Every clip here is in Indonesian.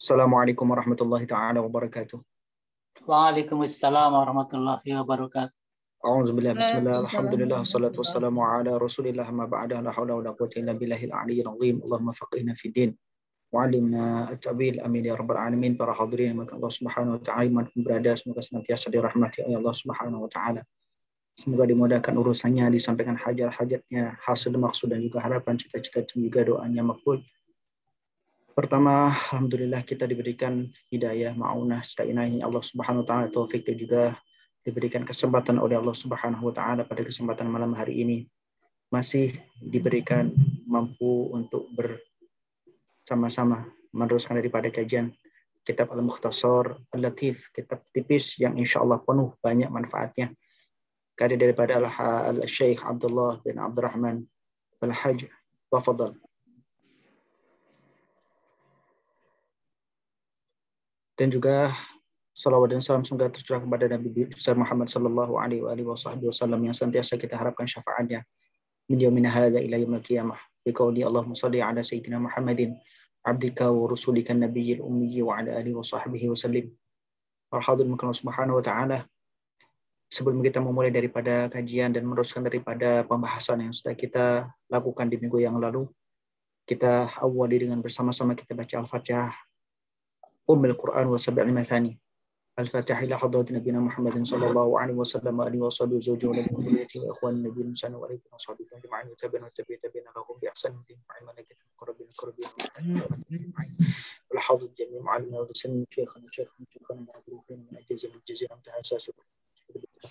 Assalamualaikum warahmatullahi taala wabarakatuh. Waalaikumsalam warahmatullahi wabarakatuh. A'udzu billahi bismillah alhamdulillah wassalatu wassalamu ala rasulillah ma ba'da la haula wala quwwata illa aliyyil azim. Allahumma faqihna fid din wa at amin ya rabbal alamin. Para hadirin maka Allah Subhanahu wa taala berada semoga senantiasa dirahmati oleh Allah Subhanahu wa taala. Semoga dimudahkan urusannya, disampaikan hajar-hajatnya, hasil maksud dan juga harapan, cita-cita dan juga doanya makbul. Pertama, alhamdulillah kita diberikan hidayah, ma'unah, ini Allah Subhanahu wa taala taufik dan juga diberikan kesempatan oleh Allah Subhanahu wa taala pada kesempatan malam hari ini masih diberikan mampu untuk bersama-sama meneruskan daripada kajian kitab Al-Mukhtasar Al-Latif, kitab tipis yang insyaallah penuh banyak manfaatnya. Karya daripada al syekh Abdullah bin Abdurrahman Al-Hajj wa Fadl dan juga salawat dan salam semoga tercurah kepada Nabi besar Muhammad sallallahu alaihi wasallam yang sentiasa kita harapkan syafaatnya min ilahi hadza ila yaumil qiyamah Allah Allahumma shalli ala sayyidina Muhammadin abdika wa rasulika nabiyil ummi wa ala alihi wa sahbihi wa sallim Al-Hadirun subhanahu wa ta'ala Sebelum kita memulai daripada kajian dan meneruskan daripada pembahasan yang sudah kita lakukan di minggu yang lalu, kita awali dengan bersama-sama kita baca Al-Fatihah أم القرآن وسبع المثاني الفاتح إلى حضرة نبينا محمد صلى الله عليه وسلم وآله وصحبه وزوجه وذريته وإخوان النبي المسلم وعليكم وصحبه أجمعين وتابعنا وتابعين تابعنا لهم من دين مع الملائكة المقربين المقربين والحاضر جميع معلمنا وسلم شيخنا شيخنا شيخنا معروفين من أجل من الجزيرة منتهى أساس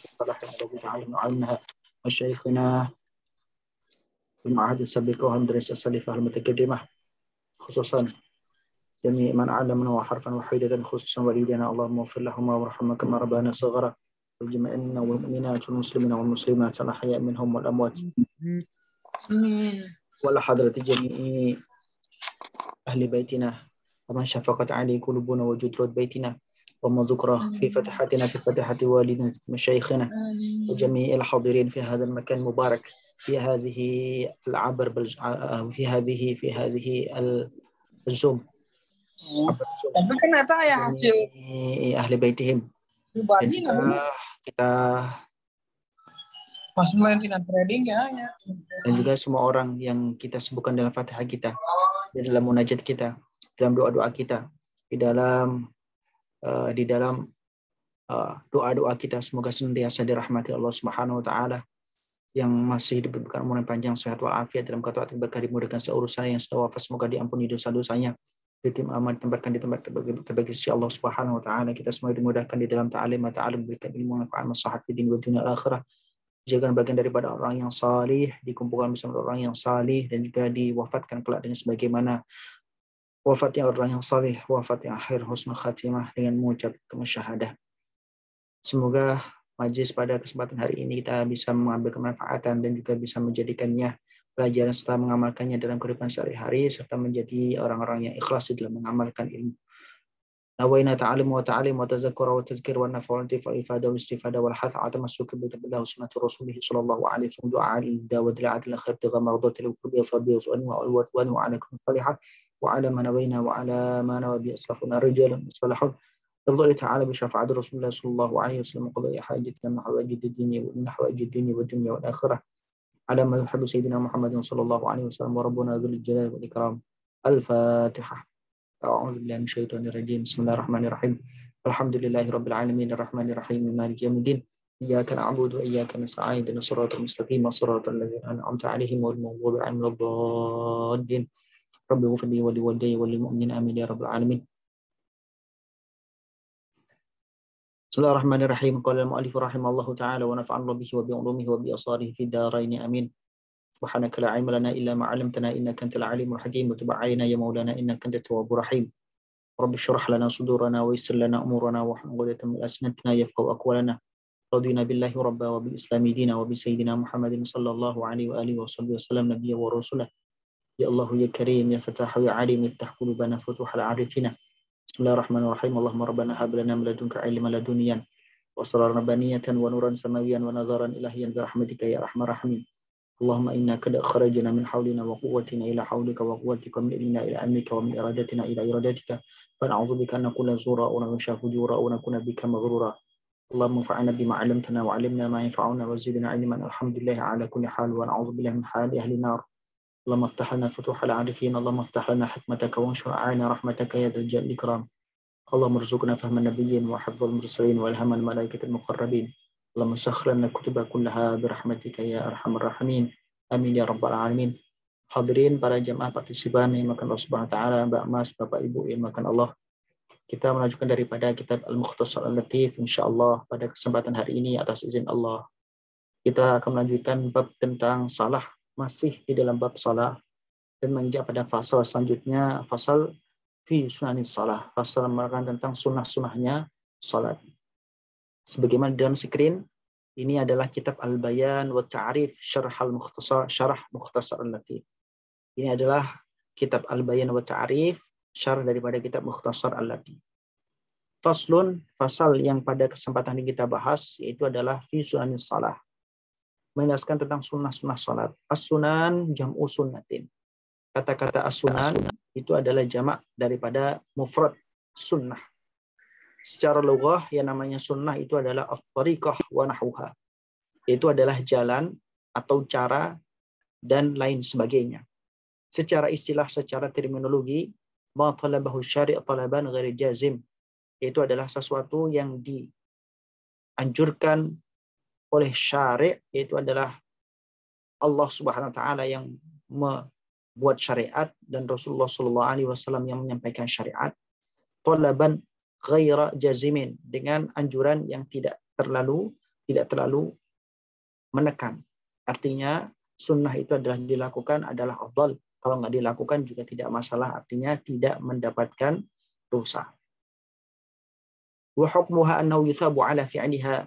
صلاحنا الذي تعلمنا عنها وشيخنا في المعهد السابق وهم درس السلفة المتقدمة خصوصا جميع من علمنا وحرفا وحيدة خصوصا والدينا اللهم اغفر لهما وارحمهما كما ربانا صغرا والجمعين والمؤمنات والمسلمين والمسلمات الأحياء منهم والأموات ولحضرة جميع أهل بيتنا ومن شفقت عليه قلوبنا وجدر بيتنا وما ذكره في فتحتنا في فتحة والدنا مشايخنا وجميع الحاضرين في هذا المكان المبارك في هذه العبر في هذه في هذه الزوم Tapi kan ya hasil ahli baitihim. him kita, kita pas melantinan trading ya, ya. Dan juga semua orang yang kita sebutkan dalam fatihah kita, di dalam munajat kita, dalam doa-doa kita, di dalam uh, di dalam eh, doa-doa uh, kita semoga senantiasa dirahmati Allah Subhanahu wa taala yang masih diberikan umur yang panjang sehat walafiat dalam ketaatan berkah dimudahkan seurusan yang sudah wafat semoga diampuni dosa-dosanya ditempatkan di tempat terbagi si Allah Subhanahu wa taala. Kita semua dimudahkan di dalam ta'lim wa ta'alim berikan ilmu manfaat maslahat di dunia dunia akhirat Jadikan bagian daripada orang yang salih, dikumpulkan bersama orang yang salih dan juga diwafatkan kelak dengan sebagaimana wafatnya orang yang salih, wafatnya akhir husnul khatimah dengan mengucap kemusyahadah. Semoga majlis pada kesempatan hari ini kita bisa mengambil kemanfaatan dan juga bisa menjadikannya pelajaran setelah mengamalkannya dalam kehidupan sehari-hari serta menjadi orang-orang yang ikhlas dalam mengamalkan ilmu. Nawaina ta'alim wa ta'alim wa tazakura wa tazkir wa nafa'ul antif wa ifada wa istifada wa al-hath'a ala masyukir bi tabillahu wa du'a ala inda wa dila adila khair tiga maradotil wa kubi asabi wa suani wa alwatwani wa ala kum wa ala manawaina wa ala manawa bi asrafuna rajal wa sallallahu alaihi wa sallam wa qadai hajit kama hawajid dini wa inna hawajid dini wa dunya akhirah على ما يحب سيدنا محمد صلى الله عليه وسلم وربنا ذو الجلال والإكرام الفاتحة أعوذ بالله من الشيطان الرجيم بسم الله الرحمن الرحيم الحمد لله رب العالمين الرحمن الرحيم مالك يوم الدين إياك نعبد وإياك نستعين اهدنا الصراط المستقيم صراط الذين أنعمت عليهم والمغضوب عنهم الضالين رب اغفر لي ولوالدي وللمؤمنين آمين يا رب العالمين Bismillahirrahmanirrahim. Qala al-mu'allif rahimallahu ta'ala wa nafa'an bihi wa bi ulumihi wa bi asarihi fid darain amin. Subhanaka la ilma lana illa ma 'allamtana innaka antal alimul hakim wa tub 'alaina ya maulana innaka antat tawwabur rahim. Rabbi shrah lana sudurana wa yassir lana umurana wa hlul 'uqdatam min lisanatina yafqahu aqwalana. Radina billahi rabba wa bil islami dina wa bi sayyidina Muhammadin sallallahu alaihi wa alihi wa sahbihi wa sallam nabiyya wa rasulah. Ya Allah ya Karim ya Fatah ya Alim iftah qulubana futuhal 'arifina. بسم الله الرحمن الرحيم اللهم ربنا هب لنا من لدنك علما لدنيا واسرار بنية ونورا سماويا ونظرا إلهيا برحمتك يا أرحم الراحمين اللهم إنا قد أخرجنا من حولنا وقوتنا إلى حولك وقوتك من إلينا إلى أمرك ومن إرادتنا إلى إرادتك فنعوذ بك أن نكون زورا ونغشى فجورا ونكون بك مغرورا اللهم انفعنا بما علمتنا وعلمنا ما ينفعنا وزدنا علما الحمد لله على كل حال ونعوذ بالله من حال أهل النار اللهم افتح لنا فتوح العارفين اللهم افتح لنا حكمتك وانشر علينا رحمتك يا ذا الجلال والإكرام اللهم ارزقنا فهم النبيين وحفظ المرسلين والهم الملائكه المقربين اللهم سخر لنا الكتب كلها برحمتك يا ارحم الراحمين امين يا رب العالمين حاضرين para jemaah partisipan yang makan Allah Subhanahu wa taala, Mbak Mas, Bapak Ibu yang makan Allah. Kita melanjutkan daripada kitab Al-Mukhtasar Al-Latif insyaallah pada kesempatan hari ini atas izin Allah. Kita akan melanjutkan bab tentang salah masih di dalam bab salah dan menginjak pada fasal selanjutnya fasal fi sunani salah fasal menerangkan tentang sunnah-sunnahnya salat sebagaimana di dalam screen ini adalah kitab al-bayan wa ta'rif syarah al-mukhtasar syarah mukhtasar al-latif ini adalah kitab al-bayan wa ta'rif syarah daripada kitab mukhtasar al-latif faslun fasal yang pada kesempatan ini kita bahas yaitu adalah fi sunanis salah menjelaskan tentang sunnah-sunnah salat. As-sunan jam'u sunnatin. Kata-kata as itu adalah jamak daripada mufrad sunnah. Secara lughah yang namanya sunnah itu adalah at-tariqah wa nahuha. Itu adalah jalan atau cara dan lain sebagainya. Secara istilah, secara terminologi, ma talabahu syari' talaban ghairi jazim. Itu adalah sesuatu yang dianjurkan oleh syariat yaitu adalah Allah Subhanahu wa taala yang membuat syariat dan Rasulullah sallallahu alaihi wasallam yang menyampaikan syariat talaban ghaira jazimin dengan anjuran yang tidak terlalu tidak terlalu menekan. Artinya sunnah itu adalah dilakukan adalah afdal. Kalau nggak dilakukan juga tidak masalah, artinya tidak mendapatkan dosa. Wa hukmuha annahu yuthabu ala fi'liha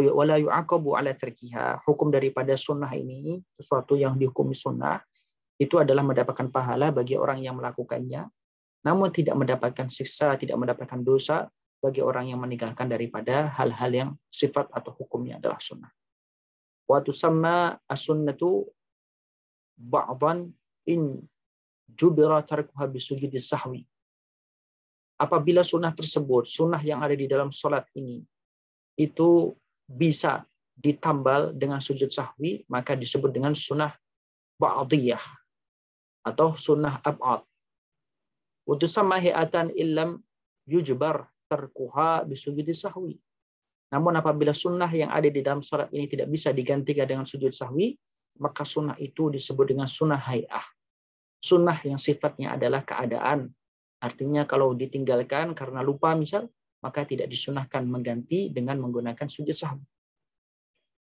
wala yu'aqabu ala terkiha. Hukum daripada sunnah ini, sesuatu yang dihukumi sunnah, itu adalah mendapatkan pahala bagi orang yang melakukannya, namun tidak mendapatkan siksa, tidak mendapatkan dosa bagi orang yang meninggalkan daripada hal-hal yang sifat atau hukumnya adalah sunnah. Waktu sama as-sunnatu ba'dan in jubira tarkuha bisujudi sahwi. Apabila sunnah tersebut, sunnah yang ada di dalam sholat ini, itu bisa ditambal dengan sujud sahwi, maka disebut dengan sunnah ba'diyah atau sunnah ab'ad. Utusama hi'atan illam yujbar terkuha bisujudi sahwi. Namun apabila sunnah yang ada di dalam sholat ini tidak bisa digantikan dengan sujud sahwi, maka sunnah itu disebut dengan sunnah hai'ah. Sunnah yang sifatnya adalah keadaan. Artinya kalau ditinggalkan karena lupa misal, maka tidak disunahkan mengganti dengan menggunakan sujud sahwi.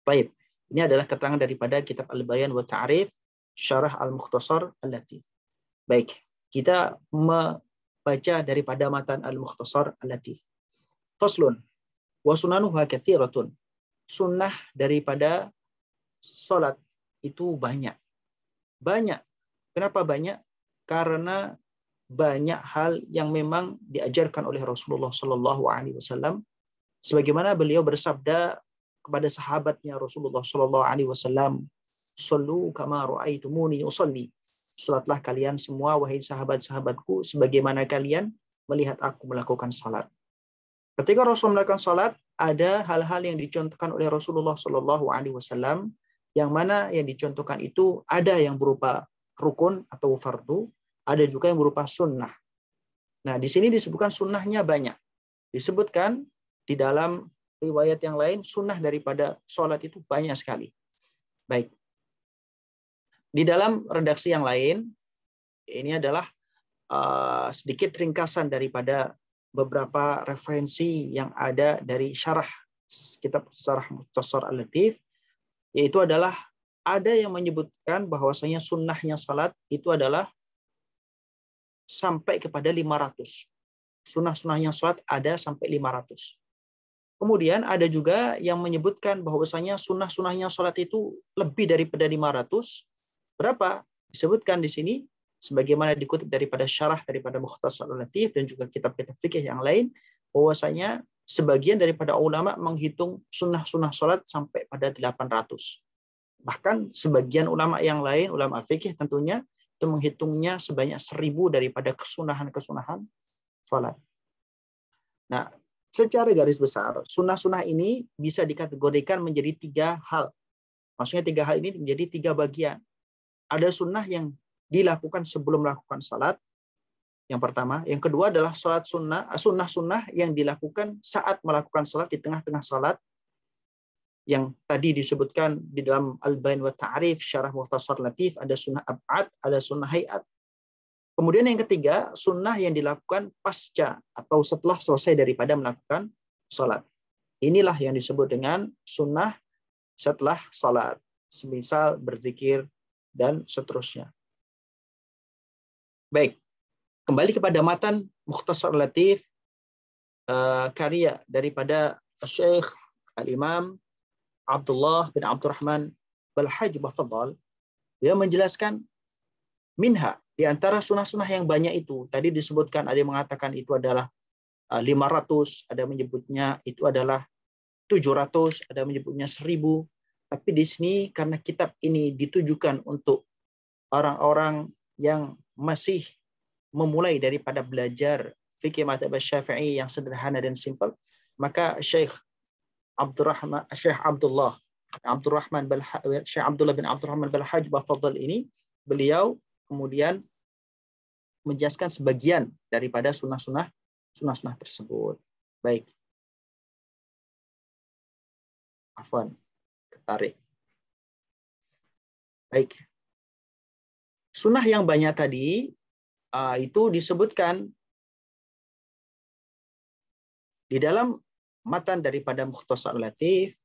Baik, ini adalah keterangan daripada kitab Al-Bayan wa Ta'rif Syarah Al-Mukhtasar Al-Latif. Baik, kita membaca daripada matan Al-Mukhtasar Al-Latif. Faslun wa sunanuha katsiratun. Sunnah daripada salat itu banyak. Banyak. Kenapa banyak? Karena banyak hal yang memang diajarkan oleh Rasulullah Shallallahu Alaihi Wasallam, sebagaimana beliau bersabda kepada sahabatnya Rasulullah Shallallahu Alaihi Wasallam, "Solu kamaru aitumuni usolli." Salatlah kalian semua wahai sahabat-sahabatku sebagaimana kalian melihat aku melakukan salat. Ketika Rasul melakukan salat, ada hal-hal yang dicontohkan oleh Rasulullah Shallallahu Alaihi Wasallam yang mana yang dicontohkan itu ada yang berupa rukun atau fardu, ada juga yang berupa sunnah. Nah, di sini disebutkan sunnahnya banyak. Disebutkan di dalam riwayat yang lain, sunnah daripada sholat itu banyak sekali. Baik. Di dalam redaksi yang lain, ini adalah uh, sedikit ringkasan daripada beberapa referensi yang ada dari syarah kitab syarah Mutasar al-Latif, yaitu adalah ada yang menyebutkan bahwasanya sunnahnya salat itu adalah sampai kepada 500. Sunnah-sunnahnya sholat ada sampai 500. Kemudian ada juga yang menyebutkan bahwasanya sunnah-sunnahnya sholat itu lebih daripada 500. Berapa? Disebutkan di sini sebagaimana dikutip daripada syarah daripada Mukhtasar Latif dan juga kitab-kitab fikih yang lain bahwasanya sebagian daripada ulama menghitung sunnah-sunnah sholat sampai pada 800. Bahkan sebagian ulama yang lain, ulama fikih tentunya, itu menghitungnya sebanyak seribu daripada kesunahan-kesunahan sholat. Nah, secara garis besar, sunnah-sunnah ini bisa dikategorikan menjadi tiga hal. Maksudnya tiga hal ini menjadi tiga bagian. Ada sunnah yang dilakukan sebelum melakukan sholat, yang pertama. Yang kedua adalah sholat sunnah, sunnah-sunnah yang dilakukan saat melakukan sholat di tengah-tengah sholat yang tadi disebutkan di dalam Al-Bain wa Ta'rif Syarah Muhtasar Latif ada sunnah ab'ad, ada sunnah hayat. Kemudian yang ketiga, sunnah yang dilakukan pasca atau setelah selesai daripada melakukan salat. Inilah yang disebut dengan sunnah setelah salat, semisal berzikir dan seterusnya. Baik, kembali kepada matan Mukhtasar Latif eh, karya daripada Syekh Al-Imam Abdullah bin Abdurrahman Balhaj Bafadal, dia menjelaskan minha di antara sunnah-sunnah yang banyak itu tadi disebutkan ada yang mengatakan itu adalah 500, uh, ada menyebutnya itu adalah 700, ada menyebutnya 1000. Tapi di sini karena kitab ini ditujukan untuk orang-orang yang masih memulai daripada belajar fikih mata Syafi'i yang sederhana dan simpel, maka Syekh Abdurrahman Syekh Abdullah Abdurrahman bin Syekh Abdullah bin Abdurrahman bin Haj Fadl ini beliau kemudian menjelaskan sebagian daripada sunnah-sunnah sunnah-sunnah tersebut. Baik. Afwan, ketarik. Baik. Sunnah yang banyak tadi ah, itu disebutkan di dalam matan daripada Muhtasar Latif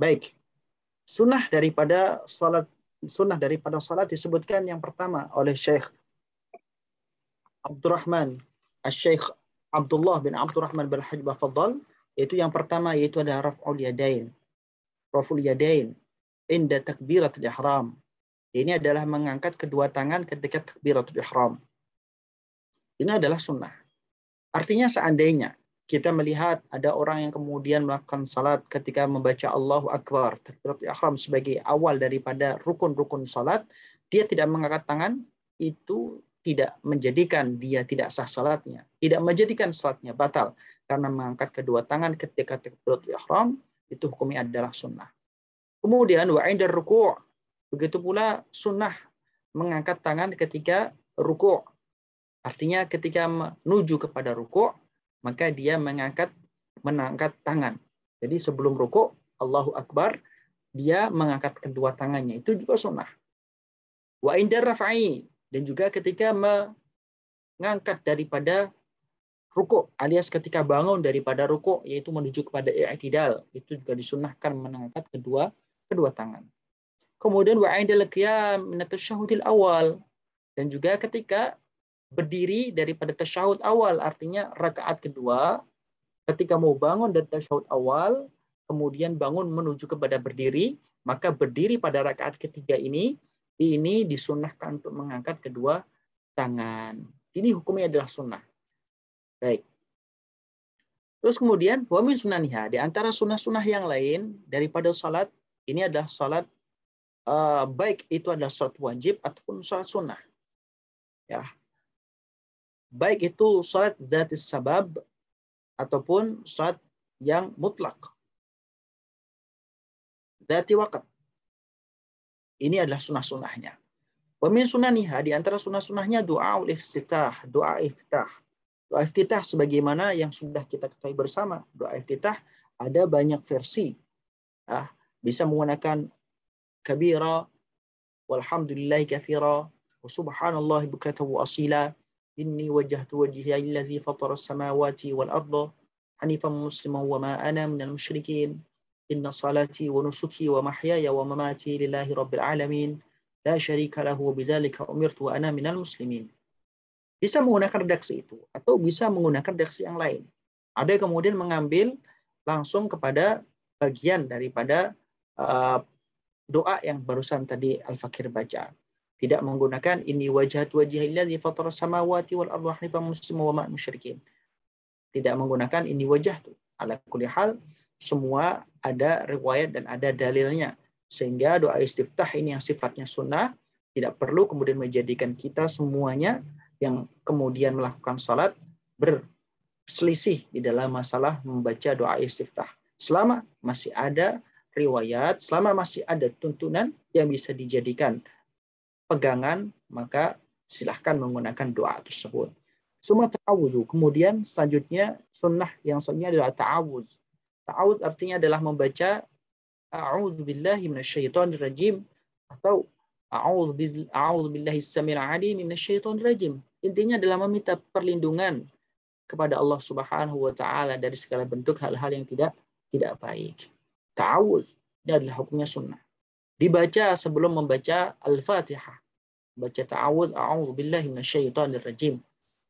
Baik. Sunnah daripada salat sunnah daripada salat disebutkan yang pertama oleh Syekh Abdurrahman Syekh Abdullah bin Abdurrahman bin Hajbah Fadl yaitu yang pertama yaitu ada raf'ul yadain. Raf'ul yadain inda takbiratul ihram. Ini adalah mengangkat kedua tangan ketika takbiratul ihram. Ini adalah sunnah. Artinya seandainya kita melihat ada orang yang kemudian melakukan salat ketika membaca Allahu Akbar, takbiratul ihram sebagai awal daripada rukun-rukun salat, dia tidak mengangkat tangan, itu tidak menjadikan dia tidak sah salatnya, tidak menjadikan salatnya batal karena mengangkat kedua tangan ketika takbiratul ihram itu hukumnya adalah sunnah. Kemudian wa indar ruku' begitu pula sunnah mengangkat tangan ketika ruku' artinya ketika menuju kepada ruku' maka dia mengangkat menangkat tangan. Jadi sebelum rukuk, Allahu Akbar, dia mengangkat kedua tangannya. Itu juga sunnah. Wa indar raf'i dan juga ketika mengangkat daripada rukuk alias ketika bangun daripada rukuk yaitu menuju kepada i'tidal itu juga disunnahkan mengangkat kedua kedua tangan. Kemudian wa indal qiyam awal dan juga ketika berdiri daripada tasyahud awal, artinya rakaat kedua, ketika mau bangun dari tasyahud awal, kemudian bangun menuju kepada berdiri, maka berdiri pada rakaat ketiga ini, ini disunahkan untuk mengangkat kedua tangan. Ini hukumnya adalah sunnah. Baik. Terus kemudian, wamin sunaniha, di antara sunnah-sunnah yang lain daripada salat, ini adalah salat eh, baik itu adalah salat wajib ataupun salat sunnah. Ya, baik itu salat zatis sabab ataupun salat yang mutlak. Zati wakat. Ini adalah sunnah-sunnahnya. Pemin sunaniha di antara sunnah-sunnahnya doa iftitah, doa iftitah. Doa iftitah sebagaimana yang sudah kita ketahui bersama, doa iftitah ada banyak versi. Ah, bisa menggunakan kabira, walhamdulillahi kathira, wa subhanallah bukratahu asila, inni wajjahtu wajhiya allazi fatara as-samawati wal arda hanifan musliman wa ma ana minal musyrikin inna salati wa nusuki wa mahyaya wa mamati lillahi rabbil alamin la syarika lahu wa bidzalika umirtu wa ana minal muslimin bisa menggunakan redaksi itu atau bisa menggunakan redaksi yang lain ada yang kemudian mengambil langsung kepada bagian daripada uh, doa yang barusan tadi al-fakir baca tidak menggunakan ini wajah wajhat wajhilladzi sama samawati wal arwah hanifan musliman wa musyrikin. Tidak menggunakan ini wajah tuh. Ala kulli hal semua ada riwayat dan ada dalilnya. Sehingga doa istiftah ini yang sifatnya sunnah tidak perlu kemudian menjadikan kita semuanya yang kemudian melakukan salat berselisih di dalam masalah membaca doa istiftah. Selama masih ada riwayat, selama masih ada tuntunan yang bisa dijadikan pegangan, maka silahkan menggunakan doa tersebut. Semua ta'awudz. Kemudian selanjutnya sunnah yang selanjutnya adalah ta'awudz. Ta'awudz artinya adalah membaca A'udzu billahi minasyaitonir rajim atau A'udzu billahi samil alim minasyaitonir rajim. Intinya adalah meminta perlindungan kepada Allah Subhanahu wa taala dari segala bentuk hal-hal yang tidak tidak baik. Ta'awudz adalah hukumnya sunnah dibaca sebelum membaca Al-Fatihah. Baca taawud. a'udzu billahi minasyaitonir rajim.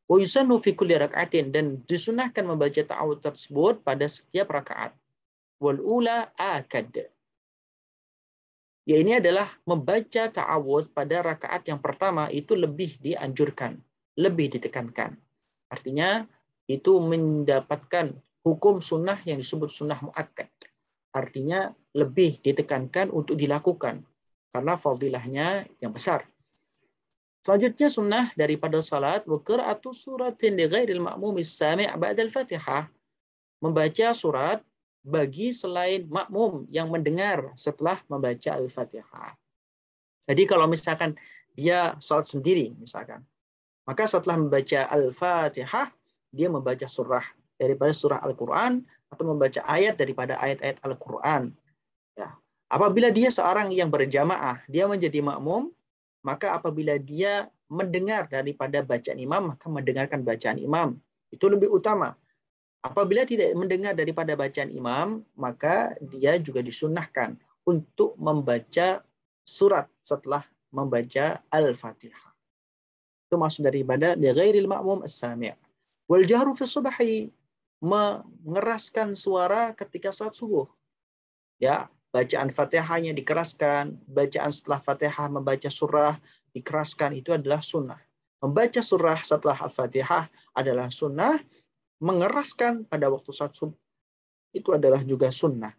Wa yusannu fi kulli rak'atin dan disunahkan membaca taawud tersebut pada setiap rakaat. Wal ula akad. Ya ini adalah membaca taawud pada rakaat yang pertama itu lebih dianjurkan, lebih ditekankan. Artinya itu mendapatkan hukum sunnah yang disebut sunnah muakkad artinya lebih ditekankan untuk dilakukan karena fadilahnya yang besar. Selanjutnya sunnah daripada salat atau surat yang li makmum misalnya abad al Fatihah membaca surat bagi selain makmum yang mendengar setelah membaca Al-Fatihah. Jadi kalau misalkan dia salat sendiri misalkan, maka setelah membaca Al-Fatihah dia membaca surah daripada surah Al-Qur'an atau membaca ayat daripada ayat-ayat Al-Quran. Ya. Apabila dia seorang yang berjamaah, dia menjadi makmum, maka apabila dia mendengar daripada bacaan imam, maka mendengarkan bacaan imam. Itu lebih utama. Apabila tidak mendengar daripada bacaan imam, maka dia juga disunahkan untuk membaca surat setelah membaca Al-Fatihah. Itu maksud daripada ghairil ma'mum as-sami'. Wal jahru fi subahi mengeraskan suara ketika saat subuh. Ya, bacaan Fatihahnya dikeraskan, bacaan setelah Fatihah membaca surah dikeraskan itu adalah sunnah. Membaca surah setelah Al-Fatihah adalah sunnah, mengeraskan pada waktu saat subuh itu adalah juga sunnah.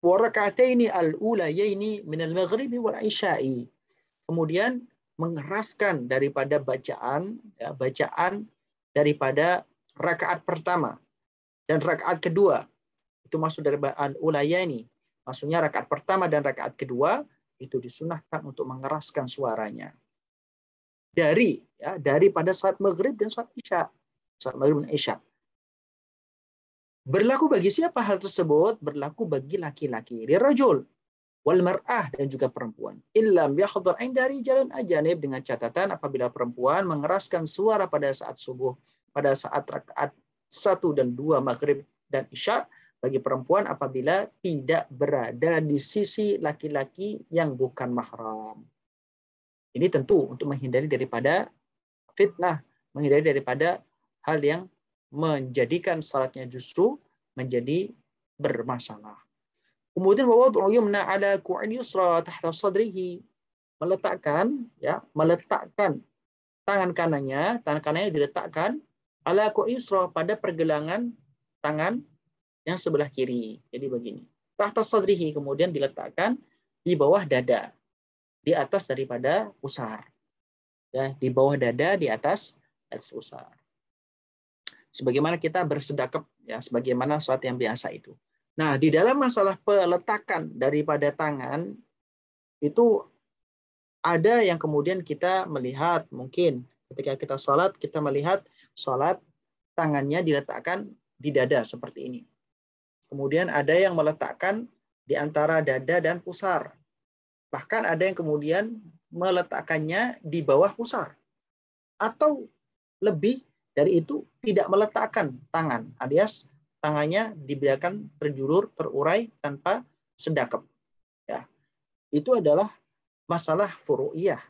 Wa raka'ataini al-ulayaini min al-maghribi wal isya'i. Kemudian mengeraskan daripada bacaan ya, bacaan daripada rakaat pertama dan rakaat kedua itu masuk dari bahan ulayani. Maksudnya rakaat pertama dan rakaat kedua itu disunahkan untuk mengeraskan suaranya. Dari ya, daripada saat maghrib dan saat isya. Saat maghrib dan isya. Berlaku bagi siapa hal tersebut? Berlaku bagi laki-laki, dirajul, wal mar'ah dan juga perempuan. Illam yahdhar dari jalan ajanib dengan catatan apabila perempuan mengeraskan suara pada saat subuh pada saat rakaat 1 dan dua maghrib dan isya bagi perempuan apabila tidak berada di sisi laki-laki yang bukan mahram. Ini tentu untuk menghindari daripada fitnah, menghindari daripada hal yang menjadikan salatnya justru menjadi bermasalah. Kemudian bahwa yumna ala ku'in yusra tahta sadrihi meletakkan ya meletakkan tangan kanannya tangan kanannya diletakkan ala yusra pada pergelangan tangan yang sebelah kiri. Jadi begini. Tahta sadrihi kemudian diletakkan di bawah dada. Di atas daripada pusar. Ya, di bawah dada, di atas atas pusar. Sebagaimana kita bersedekap ya, sebagaimana sholat yang biasa itu. Nah, di dalam masalah peletakan daripada tangan itu ada yang kemudian kita melihat mungkin ketika kita sholat kita melihat sholat, tangannya diletakkan di dada seperti ini. Kemudian ada yang meletakkan di antara dada dan pusar. Bahkan ada yang kemudian meletakkannya di bawah pusar. Atau lebih dari itu tidak meletakkan tangan alias tangannya dibiarkan terjulur, terurai tanpa sedekap. Ya. Itu adalah masalah furu'iyah.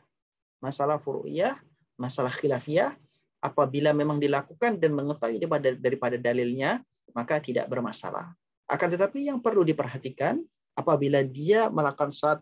Masalah furu'iyah, masalah khilafiyah apabila memang dilakukan dan mengetahui daripada, daripada dalilnya, maka tidak bermasalah. Akan tetapi yang perlu diperhatikan apabila dia melakukan saat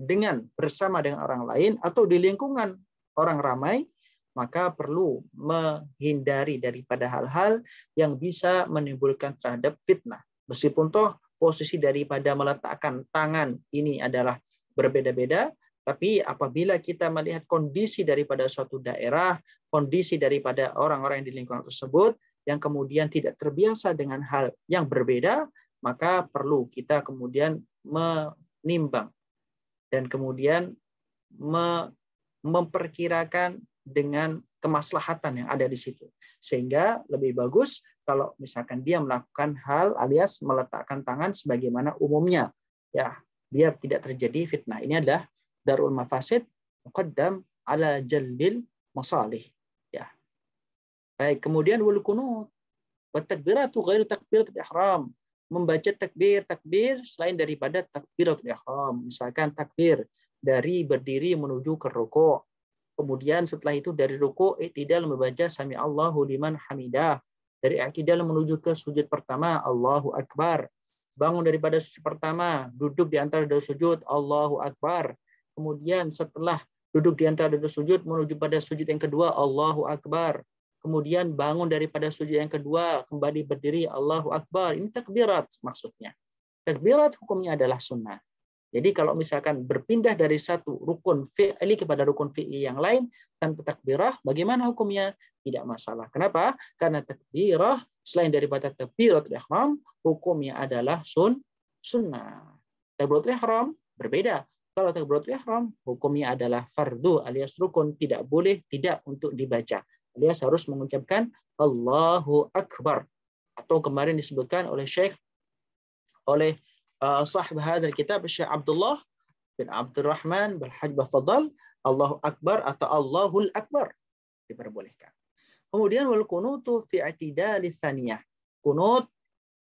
dengan bersama dengan orang lain atau di lingkungan orang ramai, maka perlu menghindari daripada hal-hal yang bisa menimbulkan terhadap fitnah. Meskipun toh posisi daripada meletakkan tangan ini adalah berbeda-beda, tapi apabila kita melihat kondisi daripada suatu daerah, kondisi daripada orang-orang yang di lingkungan tersebut, yang kemudian tidak terbiasa dengan hal yang berbeda, maka perlu kita kemudian menimbang dan kemudian memperkirakan dengan kemaslahatan yang ada di situ. Sehingga lebih bagus kalau misalkan dia melakukan hal alias meletakkan tangan sebagaimana umumnya. Ya, biar tidak terjadi fitnah. Ini adalah darul mafasid muqaddam ala jalbil masalih. Ya. Baik, kemudian wal kunut. Wa takbiratu ghairu takbiratul ihram. Membaca takbir, takbir selain daripada takbiratul ihram. Misalkan takbir dari berdiri menuju ke rukuk. Kemudian setelah itu dari rukuk tidak membaca sami Allahu liman hamidah. Dari i'tidal menuju ke sujud pertama Allahu akbar. Bangun daripada sujud pertama, duduk di antara dua sujud Allahu akbar Kemudian setelah duduk di antara duduk sujud menuju pada sujud yang kedua, Allahu Akbar. Kemudian bangun daripada sujud yang kedua, kembali berdiri, Allahu Akbar. Ini takbirat maksudnya. Takbirat hukumnya adalah sunnah. Jadi kalau misalkan berpindah dari satu rukun fi'li kepada rukun fi'li yang lain tanpa takbirah, bagaimana hukumnya? Tidak masalah. Kenapa? Karena takbirah selain daripada takbirat ihram, hukumnya adalah sun sunnah. Takbirat ihram berbeda. Kalau takbiratul ihram ya, hukumnya adalah fardu alias rukun, tidak boleh tidak untuk dibaca. Alias harus mengucapkan Allahu Akbar atau kemarin disebutkan oleh Syekh oleh uh, sahabat hadir kitab Syekh Abdullah bin Abdurrahman bin Hajbah Fadal Allahu Akbar atau Allahul Akbar diperbolehkan. Kemudian wal kunutu fi i'tidal tsaniyah. Kunut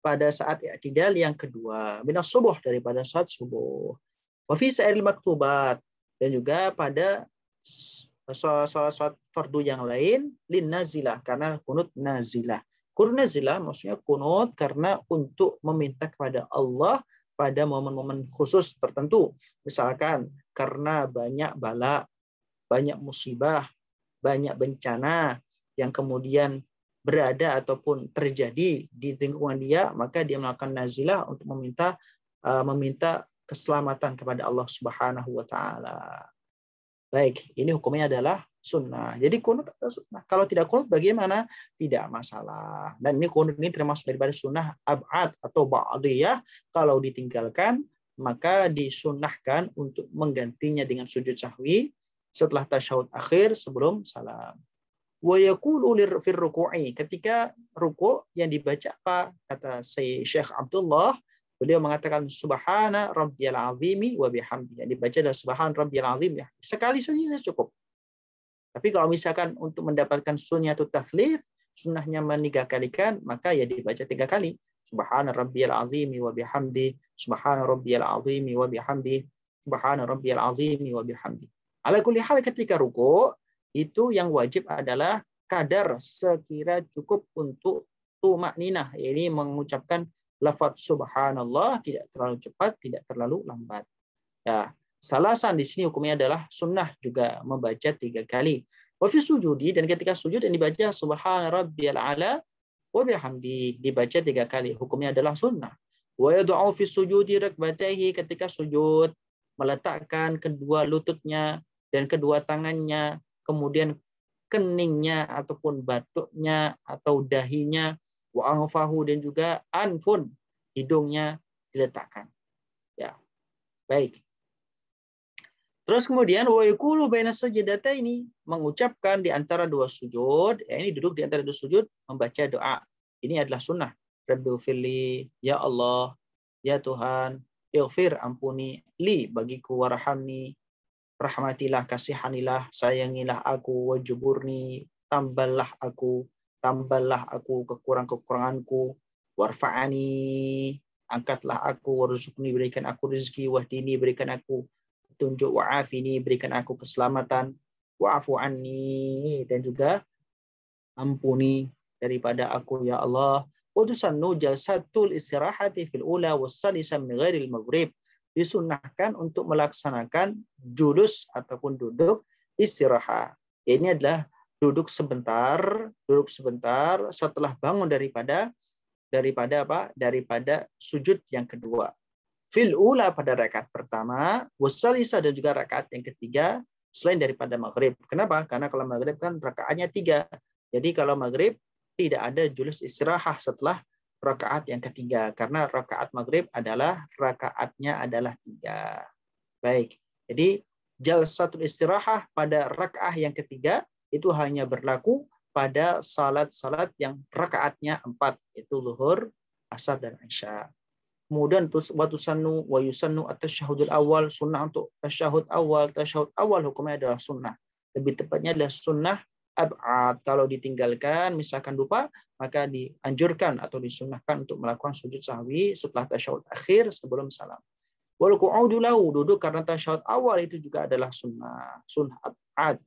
pada saat i'tidal yang kedua, minas subuh daripada saat subuh. Wafi sa'iril maktubat dan juga pada sholat-sholat fardu yang lain lin nazilah karena kunut nazilah. Kunut nazilah maksudnya kunut karena untuk meminta kepada Allah pada momen-momen khusus tertentu. Misalkan karena banyak bala, banyak musibah, banyak bencana yang kemudian berada ataupun terjadi di lingkungan dia, maka dia melakukan nazilah untuk meminta uh, meminta keselamatan kepada Allah Subhanahu wa taala. Baik, ini hukumnya adalah sunnah. Jadi kunut atau sunnah. Kalau tidak kunut bagaimana? Tidak masalah. Dan ini kunut ini termasuk daripada sunnah abad atau ba'diyah. Kalau ditinggalkan, maka disunahkan untuk menggantinya dengan sujud sahwi setelah tasyahud akhir sebelum salam. Wa yakulu fir Ketika ruku' yang dibaca apa? Kata Syekh Abdullah, Beliau mengatakan subhana rabbiyal azimi wa bihamdi. Yang dibaca adalah subhan rabbiyal azim ya. Sekali saja cukup. Tapi kalau misalkan untuk mendapatkan sunnah atau taflif sunnahnya meniga kalikan, maka ya dibaca tiga kali. Subhana rabbiyal azimi wa bihamdi, subhana rabbiyal azimi wa bihamdi, subhana rabbiyal azimi wa bihamdi. Ala kulli hal ketika ruku, itu yang wajib adalah kadar sekira cukup untuk tumak ninah. Ini mengucapkan lafaz subhanallah tidak terlalu cepat, tidak terlalu lambat. Ya, salasan di sini hukumnya adalah sunnah juga membaca tiga kali. Wa sujudi dan ketika sujud yang dibaca subhana rabbiyal ala wa bihamdi dibaca tiga kali hukumnya adalah sunnah. Wa yad'u fi sujudi rakbatayhi ketika sujud meletakkan kedua lututnya dan kedua tangannya kemudian keningnya ataupun batuknya atau dahinya wa anfahu dan juga anfun hidungnya diletakkan. Ya. Baik. Terus kemudian wa yaqulu baina ini mengucapkan di antara dua sujud, ya ini duduk di antara dua sujud membaca doa. Ini adalah sunnah. Rabbi fili ya Allah, ya Tuhan, ighfir ampuni li bagiku warhamni rahmatilah kasihanilah sayangilah aku wajuburni tambahlah aku tambahlah aku kekurangan kekuranganku warfa'ani, angkatlah aku, warzukni, berikan aku rezeki, wahdini, berikan aku petunjuk, wa'afini, berikan aku keselamatan, wa'afu anni, dan juga ampuni daripada aku, ya Allah. Wadusannu jalsatul istirahati fil ula wassalisa min ghairil maghrib. Disunnahkan untuk melaksanakan julus ataupun duduk istirahat. Ini adalah duduk sebentar, duduk sebentar setelah bangun daripada daripada apa? Daripada sujud yang kedua. Fil ula pada rakaat pertama, wasalisa dan juga rakaat yang ketiga selain daripada maghrib. Kenapa? Karena kalau maghrib kan rakaatnya tiga. Jadi kalau maghrib tidak ada julus istirahat setelah rakaat yang ketiga karena rakaat maghrib adalah rakaatnya adalah tiga. Baik. Jadi satu istirahat pada rakaah yang ketiga itu hanya berlaku pada salat-salat yang rakaatnya empat itu luhur asar dan isya. Kemudian terus sanu wa yusannu atau syahudul awal sunnah untuk tasyahud awal tasyahud awal hukumnya adalah sunnah. Lebih tepatnya adalah sunnah ab'ad. Kalau ditinggalkan misalkan lupa maka dianjurkan atau disunnahkan untuk melakukan sujud sahwi setelah tasyahud akhir sebelum salam. Wal qu'udu duduk karena tasyahud awal itu juga adalah sunnah, sunnah ab'ad.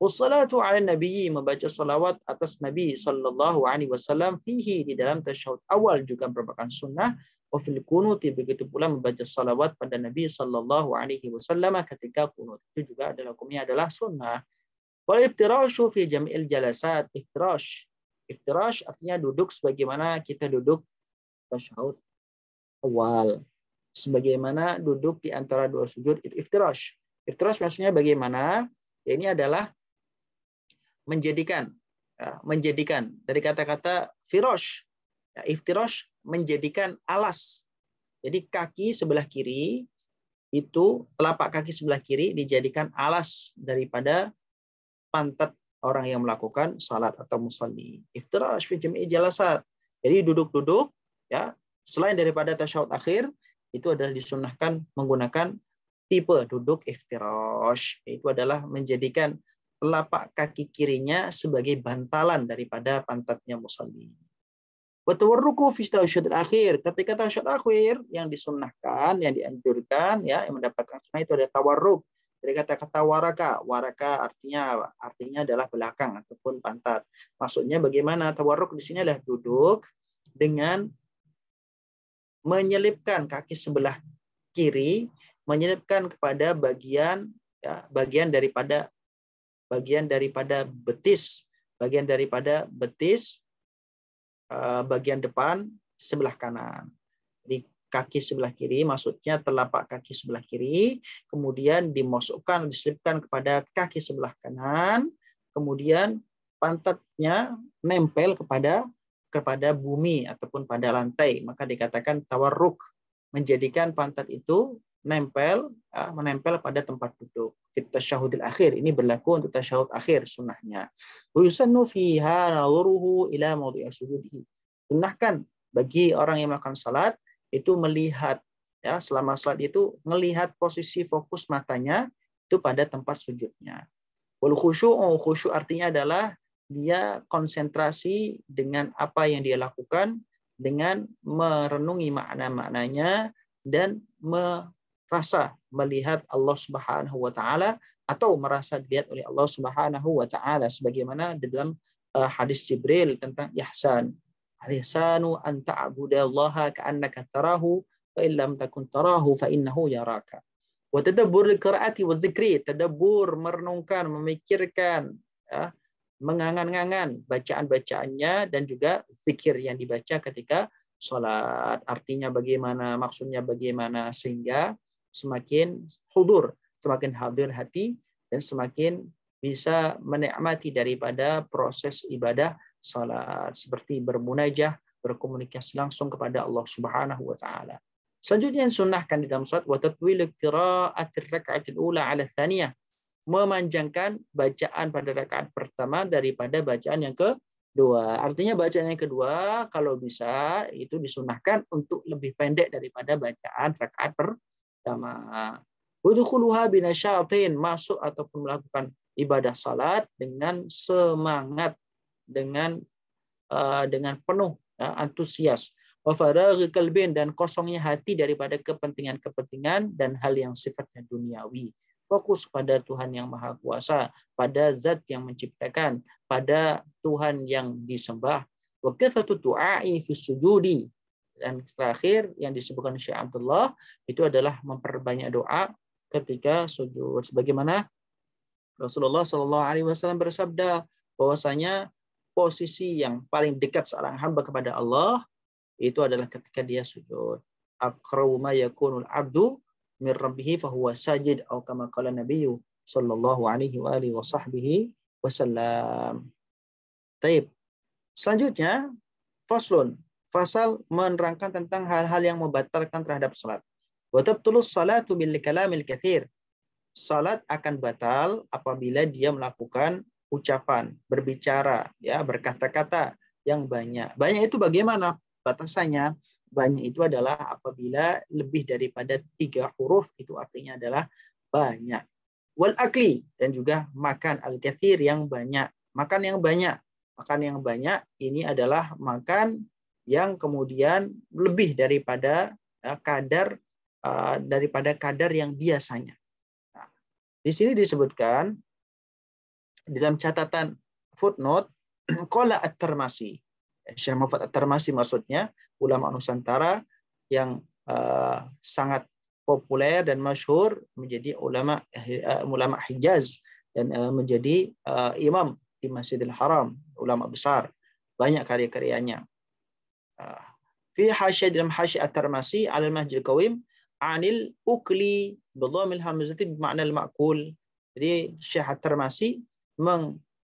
Wassalatu ala nabiyyi membaca salawat atas Nabi sallallahu alaihi wasallam fihi di dalam tasyahud awal juga merupakan sunnah wa fil kunut begitu pula membaca salawat pada Nabi sallallahu alaihi wasallam ketika kunut itu juga adalah hukumnya adalah sunnah. Wal iftirashu fi jam'il jalasat iftirash. Iftirash artinya duduk sebagaimana kita duduk tasyahud awal. Sebagaimana duduk di antara dua sujud itu iftirash. Iftirash maksudnya bagaimana? Ya, ini adalah menjadikan ya, menjadikan dari kata-kata firosh ya, iftirosh menjadikan alas jadi kaki sebelah kiri itu telapak kaki sebelah kiri dijadikan alas daripada pantat orang yang melakukan salat atau musalli iftirosh fi jam'i jalasat jadi duduk-duduk ya selain daripada tasyahud akhir itu adalah disunahkan menggunakan tipe duduk iftirosh, itu adalah menjadikan telapak kaki kirinya sebagai bantalan daripada pantatnya musalli. Watawarruku fi tasyahud akhir. Ketika tasyahud akhir yang disunnahkan, yang dianjurkan ya, yang mendapatkan sunnah itu ada tawarruk. Dari kata-kata waraka, waraka artinya apa? Artinya adalah belakang ataupun pantat. Maksudnya bagaimana? Tawarruk di sini adalah duduk dengan menyelipkan kaki sebelah kiri, menyelipkan kepada bagian ya, bagian daripada bagian daripada betis, bagian daripada betis eh, bagian depan sebelah kanan. Di kaki sebelah kiri, maksudnya telapak kaki sebelah kiri, kemudian dimasukkan, diselipkan kepada kaki sebelah kanan, kemudian pantatnya nempel kepada kepada bumi ataupun pada lantai, maka dikatakan tawarruk, menjadikan pantat itu nempel ya, menempel pada tempat duduk. kita syahudil akhir ini berlaku untuk tasyahud akhir sunnahnya. Wa yusannu fiha nadhuruhu ila mawdi'i sujudihi. Sunnahkan bagi orang yang melakukan salat itu melihat ya selama salat itu melihat posisi fokus matanya itu pada tempat sujudnya. Wal oh khusyuk artinya adalah dia konsentrasi dengan apa yang dia lakukan dengan merenungi makna-maknanya dan rasa melihat Allah Subhanahu wa taala atau merasa dilihat oleh Allah Subhanahu wa taala sebagaimana di dalam eh, hadis Jibril tentang ihsan. ihsanu an ta'budallaha ka'annaka tarahu fa lam takun tarahu fa innahu yaraka. Wa tadabbur liqiraati wa dzikri, tadabbur merenungkan, memikirkan ya, mengangan-angan bacaan-bacaannya dan juga zikir yang dibaca ketika sholat. Artinya bagaimana, maksudnya bagaimana sehingga semakin hudur, semakin hadir hati, dan semakin bisa menikmati daripada proses ibadah salat seperti bermunajah, berkomunikasi langsung kepada Allah Subhanahu wa taala. Selanjutnya yang sunnahkan di dalam salat wa tatwil qira'atir rak'atil ula 'ala tsaniyah memanjangkan bacaan pada rakaat pertama daripada bacaan yang kedua. Artinya bacaan yang kedua kalau bisa itu disunahkan untuk lebih pendek daripada bacaan rakaat pertama jamaah. Udkhuluha binasyatin, masuk ataupun melakukan ibadah salat dengan semangat, dengan uh, dengan penuh ya, antusias. Wa dan kosongnya hati daripada kepentingan-kepentingan dan hal yang sifatnya duniawi. Fokus pada Tuhan yang Maha Kuasa, pada zat yang menciptakan, pada Tuhan yang disembah. Waktu satu fi sujudi dan terakhir yang disebutkan Syekh Abdullah itu adalah memperbanyak doa ketika sujud. Sebagaimana Rasulullah Shallallahu Alaihi Wasallam bersabda bahwasanya posisi yang paling dekat seorang hamba kepada Allah itu adalah ketika dia sujud. ya yakunul abdu min rabbihi fahuwa sajid atau kama qala nabiyyu sallallahu alaihi wa alihi wa sahbihi wasallam. Taib. Selanjutnya faslun Fasal menerangkan tentang hal-hal yang membatalkan terhadap salat. Wa tabtulus salatu bil kalamil katsir. Salat akan batal apabila dia melakukan ucapan, berbicara, ya berkata-kata yang banyak. Banyak itu bagaimana? Batasannya banyak itu adalah apabila lebih daripada tiga huruf itu artinya adalah banyak. Wal akli dan juga makan al kathir yang banyak. Makan yang banyak. Makan yang banyak ini adalah makan yang kemudian lebih daripada eh, kadar eh, daripada kadar yang biasanya. Nah, di sini disebutkan dalam catatan footnote kola at-termasi. Eh, Syekh Mufat maksudnya ulama Nusantara yang uh, sangat populer dan masyhur menjadi ulama uh, ulama Hijaz dan uh, menjadi uh, imam di Masjidil Haram, ulama besar. Banyak karya-karyanya. Ah. Fi hasya dalam hasya at-Tarmasi alal Manhajul Qawim anil ukli bidhamil hamzati bermakna al-ma'kul. Jadi Syekh at-Tarmasi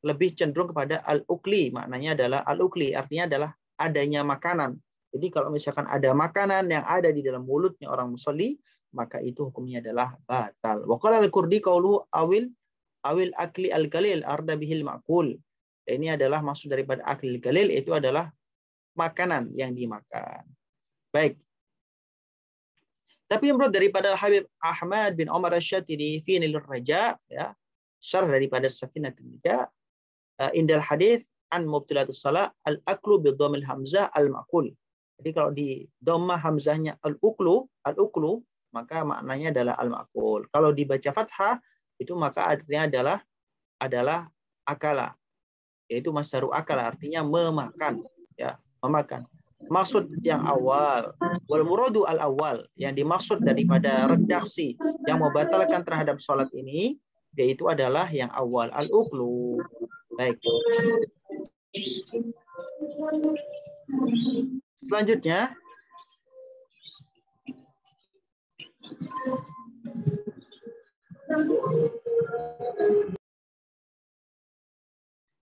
lebih cenderung kepada al-ukli, maknanya adalah al-ukli artinya adalah adanya makanan. Jadi kalau misalkan ada makanan yang ada di dalam mulutnya orang musolli, maka itu hukumnya adalah batal. Wa qala al-Kurdi qauluhu awil awil akli al-galil arda bihil ma'kul. Ini adalah maksud daripada akli al-galil itu adalah makanan yang dimakan. Baik. Tapi menurut daripada Habib Ahmad bin Omar Asyatiri fi Nilur Raja, ya, syarah daripada Safina Nida, eh, Indal hadis an Mubtilatus Salah al-aklu bi dhamil hamzah al-makul. Jadi kalau di dhamma hamzahnya al-uklu, al-uklu maka maknanya adalah al-makul. Kalau dibaca fathah itu maka artinya adalah adalah akala yaitu masaru akala artinya memakan ya memakan. Maksud yang awal, wal muradu al awal, yang dimaksud daripada redaksi yang membatalkan terhadap sholat ini, yaitu adalah yang awal, al uklu. Baik. Selanjutnya,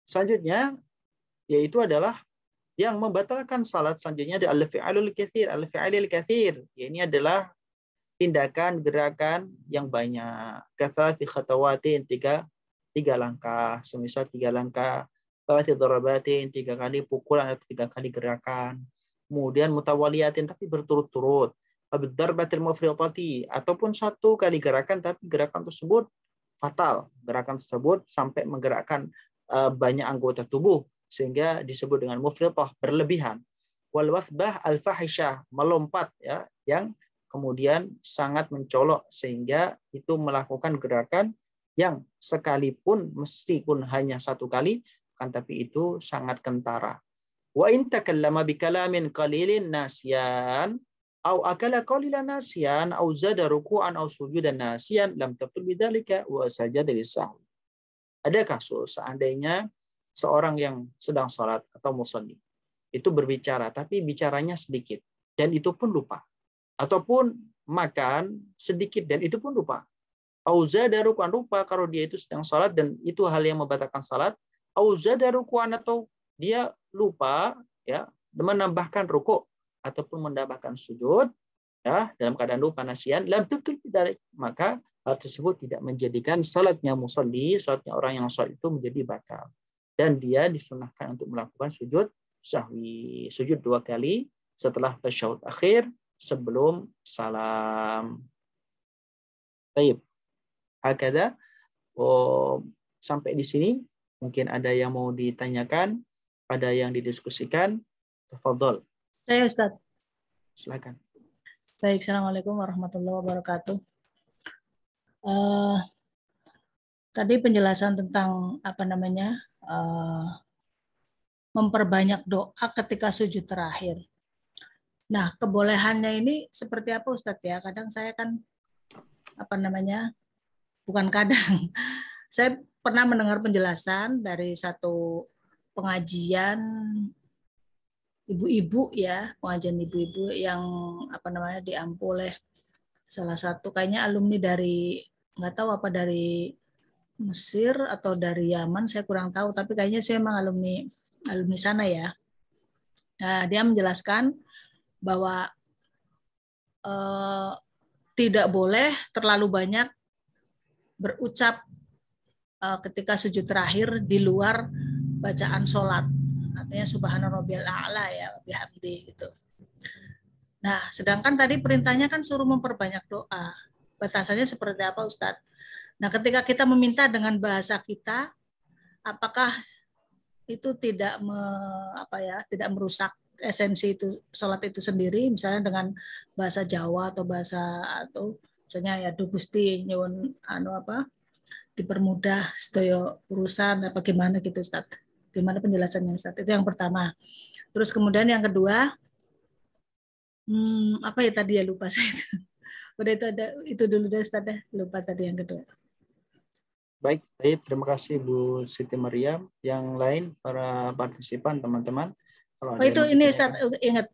Selanjutnya yaitu adalah yang membatalkan salat selanjutnya di al-fi'alul kathir. Al-fi'alil kathir. Ya, ini adalah tindakan, gerakan yang banyak. Kathrati khatawatin, tiga, tiga langkah. Semisal tiga langkah. Kathrati darabatin, tiga kali pukulan atau tiga kali gerakan. Kemudian mutawaliatin, tapi berturut-turut. Darbatil mufriyatati Ataupun satu kali gerakan, tapi gerakan tersebut fatal. Gerakan tersebut sampai menggerakkan eh, banyak anggota tubuh sehingga disebut dengan mufritah berlebihan wal wasbah al fahisyah melompat ya yang kemudian sangat mencolok sehingga itu melakukan gerakan yang sekalipun meskipun hanya satu kali kan tapi itu sangat kentara wa in takallama bi kalamin qalilin nasyan au akala qalilan nasyan au zada ruku'an au sujudan nasyan lam tabtul bidzalika wa sajada lisahwi adakah kasus seandainya seorang yang sedang sholat atau musonni itu berbicara, tapi bicaranya sedikit dan itu pun lupa. Ataupun makan sedikit dan itu pun lupa. Auza Auzadarukan lupa kalau dia itu sedang sholat dan itu hal yang membatalkan sholat. Auza Auzadarukan atau dia lupa ya menambahkan ruko ataupun mendapatkan sujud ya dalam keadaan lupa nasian dalam tubtul tidak maka hal tersebut tidak menjadikan salatnya musalli salatnya orang yang sholat itu menjadi batal dan dia disunahkan untuk melakukan sujud sahwi. Sujud dua kali setelah tasyahud akhir sebelum salam. taib akada oh, sampai di sini mungkin ada yang mau ditanyakan, ada yang didiskusikan. Tafadhol. Saya Ustaz. Silakan. Baik, Assalamualaikum warahmatullahi wabarakatuh. Uh, tadi penjelasan tentang apa namanya Eh, memperbanyak doa ketika sujud terakhir. Nah, kebolehannya ini seperti apa Ustadz ya? Kadang saya kan apa namanya? Bukan kadang. Saya pernah mendengar penjelasan dari satu pengajian ibu-ibu ya, pengajian ibu-ibu yang apa namanya diampu oleh salah satu kayaknya alumni dari nggak tahu apa dari Mesir atau dari Yaman, saya kurang tahu, tapi kayaknya saya memang alumni alumni sana ya. Nah, dia menjelaskan bahwa eh, tidak boleh terlalu banyak berucap eh, ketika sujud terakhir di luar bacaan sholat, artinya subhanallah a'la ya, bihamdi gitu. Nah, sedangkan tadi perintahnya kan suruh memperbanyak doa. Batasannya seperti apa Ustadz? Nah, ketika kita meminta dengan bahasa kita, apakah itu tidak me, apa ya, tidak merusak esensi itu salat itu sendiri, misalnya dengan bahasa Jawa atau bahasa atau misalnya ya du Gusti nyuwun anu apa dipermudah sedaya urusan apa gimana gitu Ustaz. Gimana penjelasannya Ustaz? Itu yang pertama. Terus kemudian yang kedua hmm, apa ya tadi ya lupa saya. Udah itu ada itu dulu deh Ustaz lupa tadi yang kedua. Baik, baik, terima kasih Bu Siti Mariam. Yang lain para partisipan teman-teman. oh, itu ini Ustaz eh, ingat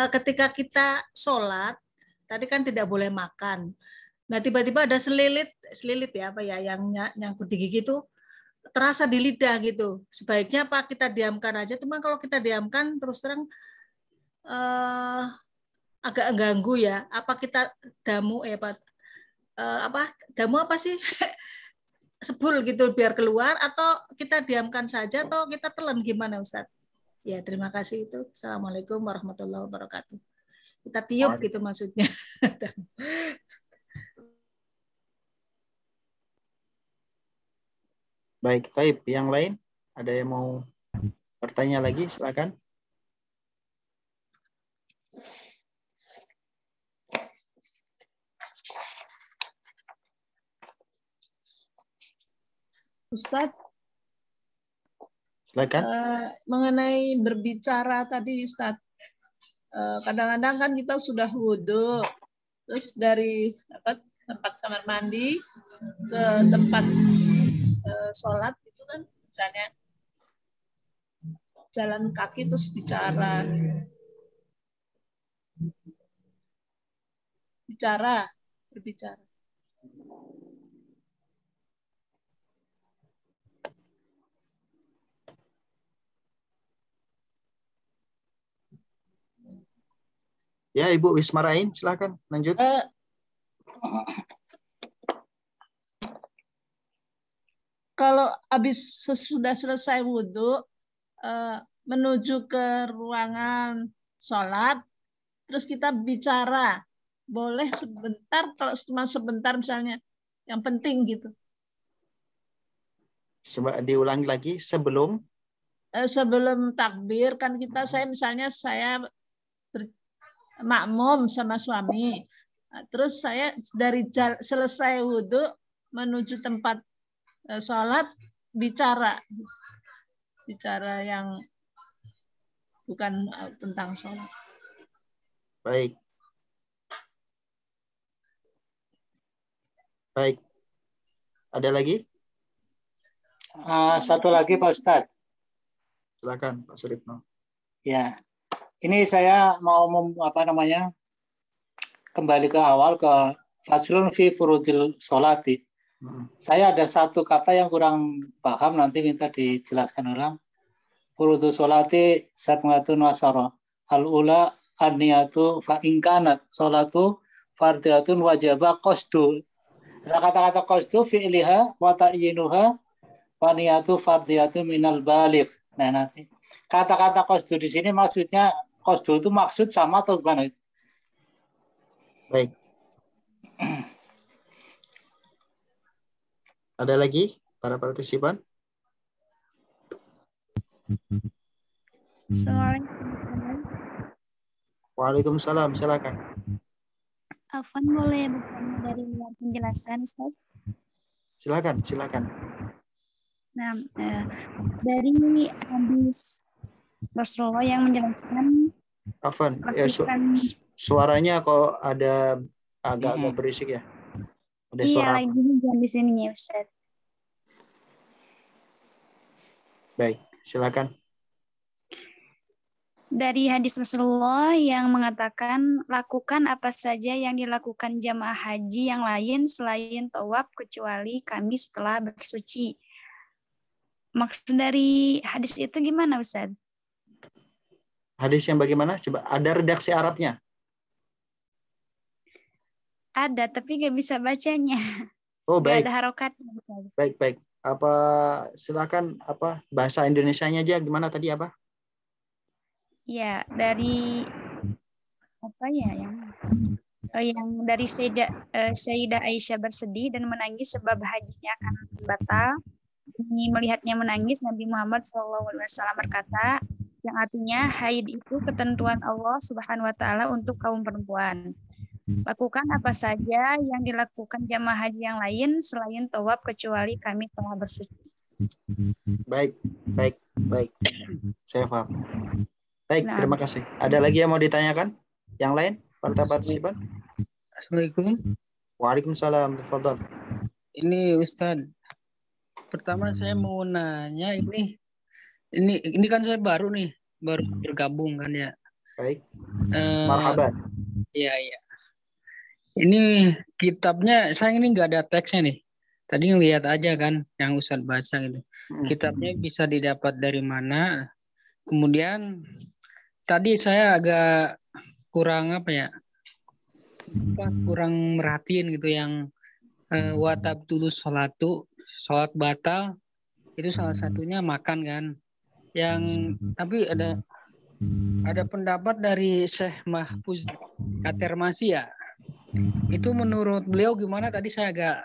eh, ketika kita sholat tadi kan tidak boleh makan. Nah tiba-tiba ada selilit selilit ya apa ya yang nyangkut di gigi itu terasa di lidah gitu. Sebaiknya pak kita diamkan aja. cuma kalau kita diamkan terus terang eh, agak ganggu ya. Apa kita damu eh pak eh, apa damu apa sih? sebul gitu biar keluar atau kita diamkan saja atau kita telan gimana Ustadz? Ya terima kasih itu. Assalamualaikum warahmatullahi wabarakatuh. Kita tiup gitu maksudnya. Baik, Taib. Yang lain ada yang mau bertanya lagi? Silakan. Ustadz, Silakan. Uh, mengenai berbicara tadi Ustadz, uh, kadang-kadang kan kita sudah wudhu, terus dari apa, tempat kamar mandi ke tempat uh, sholat itu kan misalnya jalan kaki terus bicara. Bicara, berbicara. Ya, Ibu Wismarain, silakan lanjut. Uh, kalau habis sesudah selesai wudhu, eh, menuju ke ruangan sholat, terus kita bicara. Boleh sebentar, kalau cuma sebentar misalnya, yang penting gitu. Coba diulangi lagi, sebelum? Eh, sebelum takbir, kan kita, saya misalnya, saya makmum sama suami. Terus saya dari selesai wudhu menuju tempat e, sholat bicara bicara yang bukan e, tentang sholat. Baik. Baik. Ada lagi? Uh, satu lagi Pak Ustadz. Silakan Pak Suripno. Ya, ini saya mau mem, apa namanya kembali ke awal ke Fasrun fi furudil solati. Hmm. Saya ada satu kata yang kurang paham nanti minta dijelaskan ulang. Furudul solati saat wasaro. Al ula aniatu fa ingkanat solatu fardiatun wajabah kostu. Nah, kata-kata kostu fi'liha wa ta'yinuha wa niyatu fardiatu minal balik. Nah, nanti kata-kata kostu di sini maksudnya kosdul itu maksud sama atau bukan? Baik. Ada lagi para partisipan? Assalamualaikum. Waalaikumsalam, silakan. Afan boleh bertanya dari luar penjelasan, Ustaz? Silakan, silakan. Nah, eh, dari hadis Rasulullah yang menjelaskan Afan, ya, su suaranya kok ada agak mau berisik ya. Ada iya, suara. lagi hujan di sini ya, Ustaz. Baik, silakan. Dari hadis Rasulullah yang mengatakan, lakukan apa saja yang dilakukan jamaah haji yang lain selain tawaf, kecuali kami setelah bersuci. Maksud dari hadis itu gimana, Ustaz? Hadis yang bagaimana? Coba ada redaksi Arabnya? Ada, tapi nggak bisa bacanya. Oh baik. Gak ada harokat. Baik baik. Apa silakan apa bahasa Indonesianya aja gimana tadi apa? Ya dari apa ya yang eh, yang dari Sayyidah, eh, Sayyidah Aisyah bersedih dan menangis sebab hajinya akan batal. Ini melihatnya menangis, Nabi Muhammad SAW berkata, yang artinya haid itu ketentuan Allah Subhanahu wa taala untuk kaum perempuan. Hmm. Lakukan apa saja yang dilakukan jamaah haji yang lain selain tawaf kecuali kami telah bersuci. Baik, baik, baik. Saya paham. Baik, nah. terima kasih. Ada lagi yang mau ditanyakan? Yang lain? Para partisipan? Assalamualaikum. Waalaikumsalam. Tafadhol. Ini Ustaz. Pertama saya hmm. mau nanya ini ini ini kan saya baru nih baru hmm. bergabung kan ya baik uh, marhaban iya iya ini kitabnya saya ini nggak ada teksnya nih tadi ngelihat aja kan yang Ustadz baca gitu hmm. kitabnya bisa didapat dari mana kemudian tadi saya agak kurang apa ya hmm. kurang merhatiin gitu yang uh, eh, watab tulus sholatu sholat batal itu salah satunya makan kan yang hmm. tapi ada hmm. ada pendapat dari Syekh Mahfuz hmm. Katermasi ya. Itu menurut beliau gimana tadi saya agak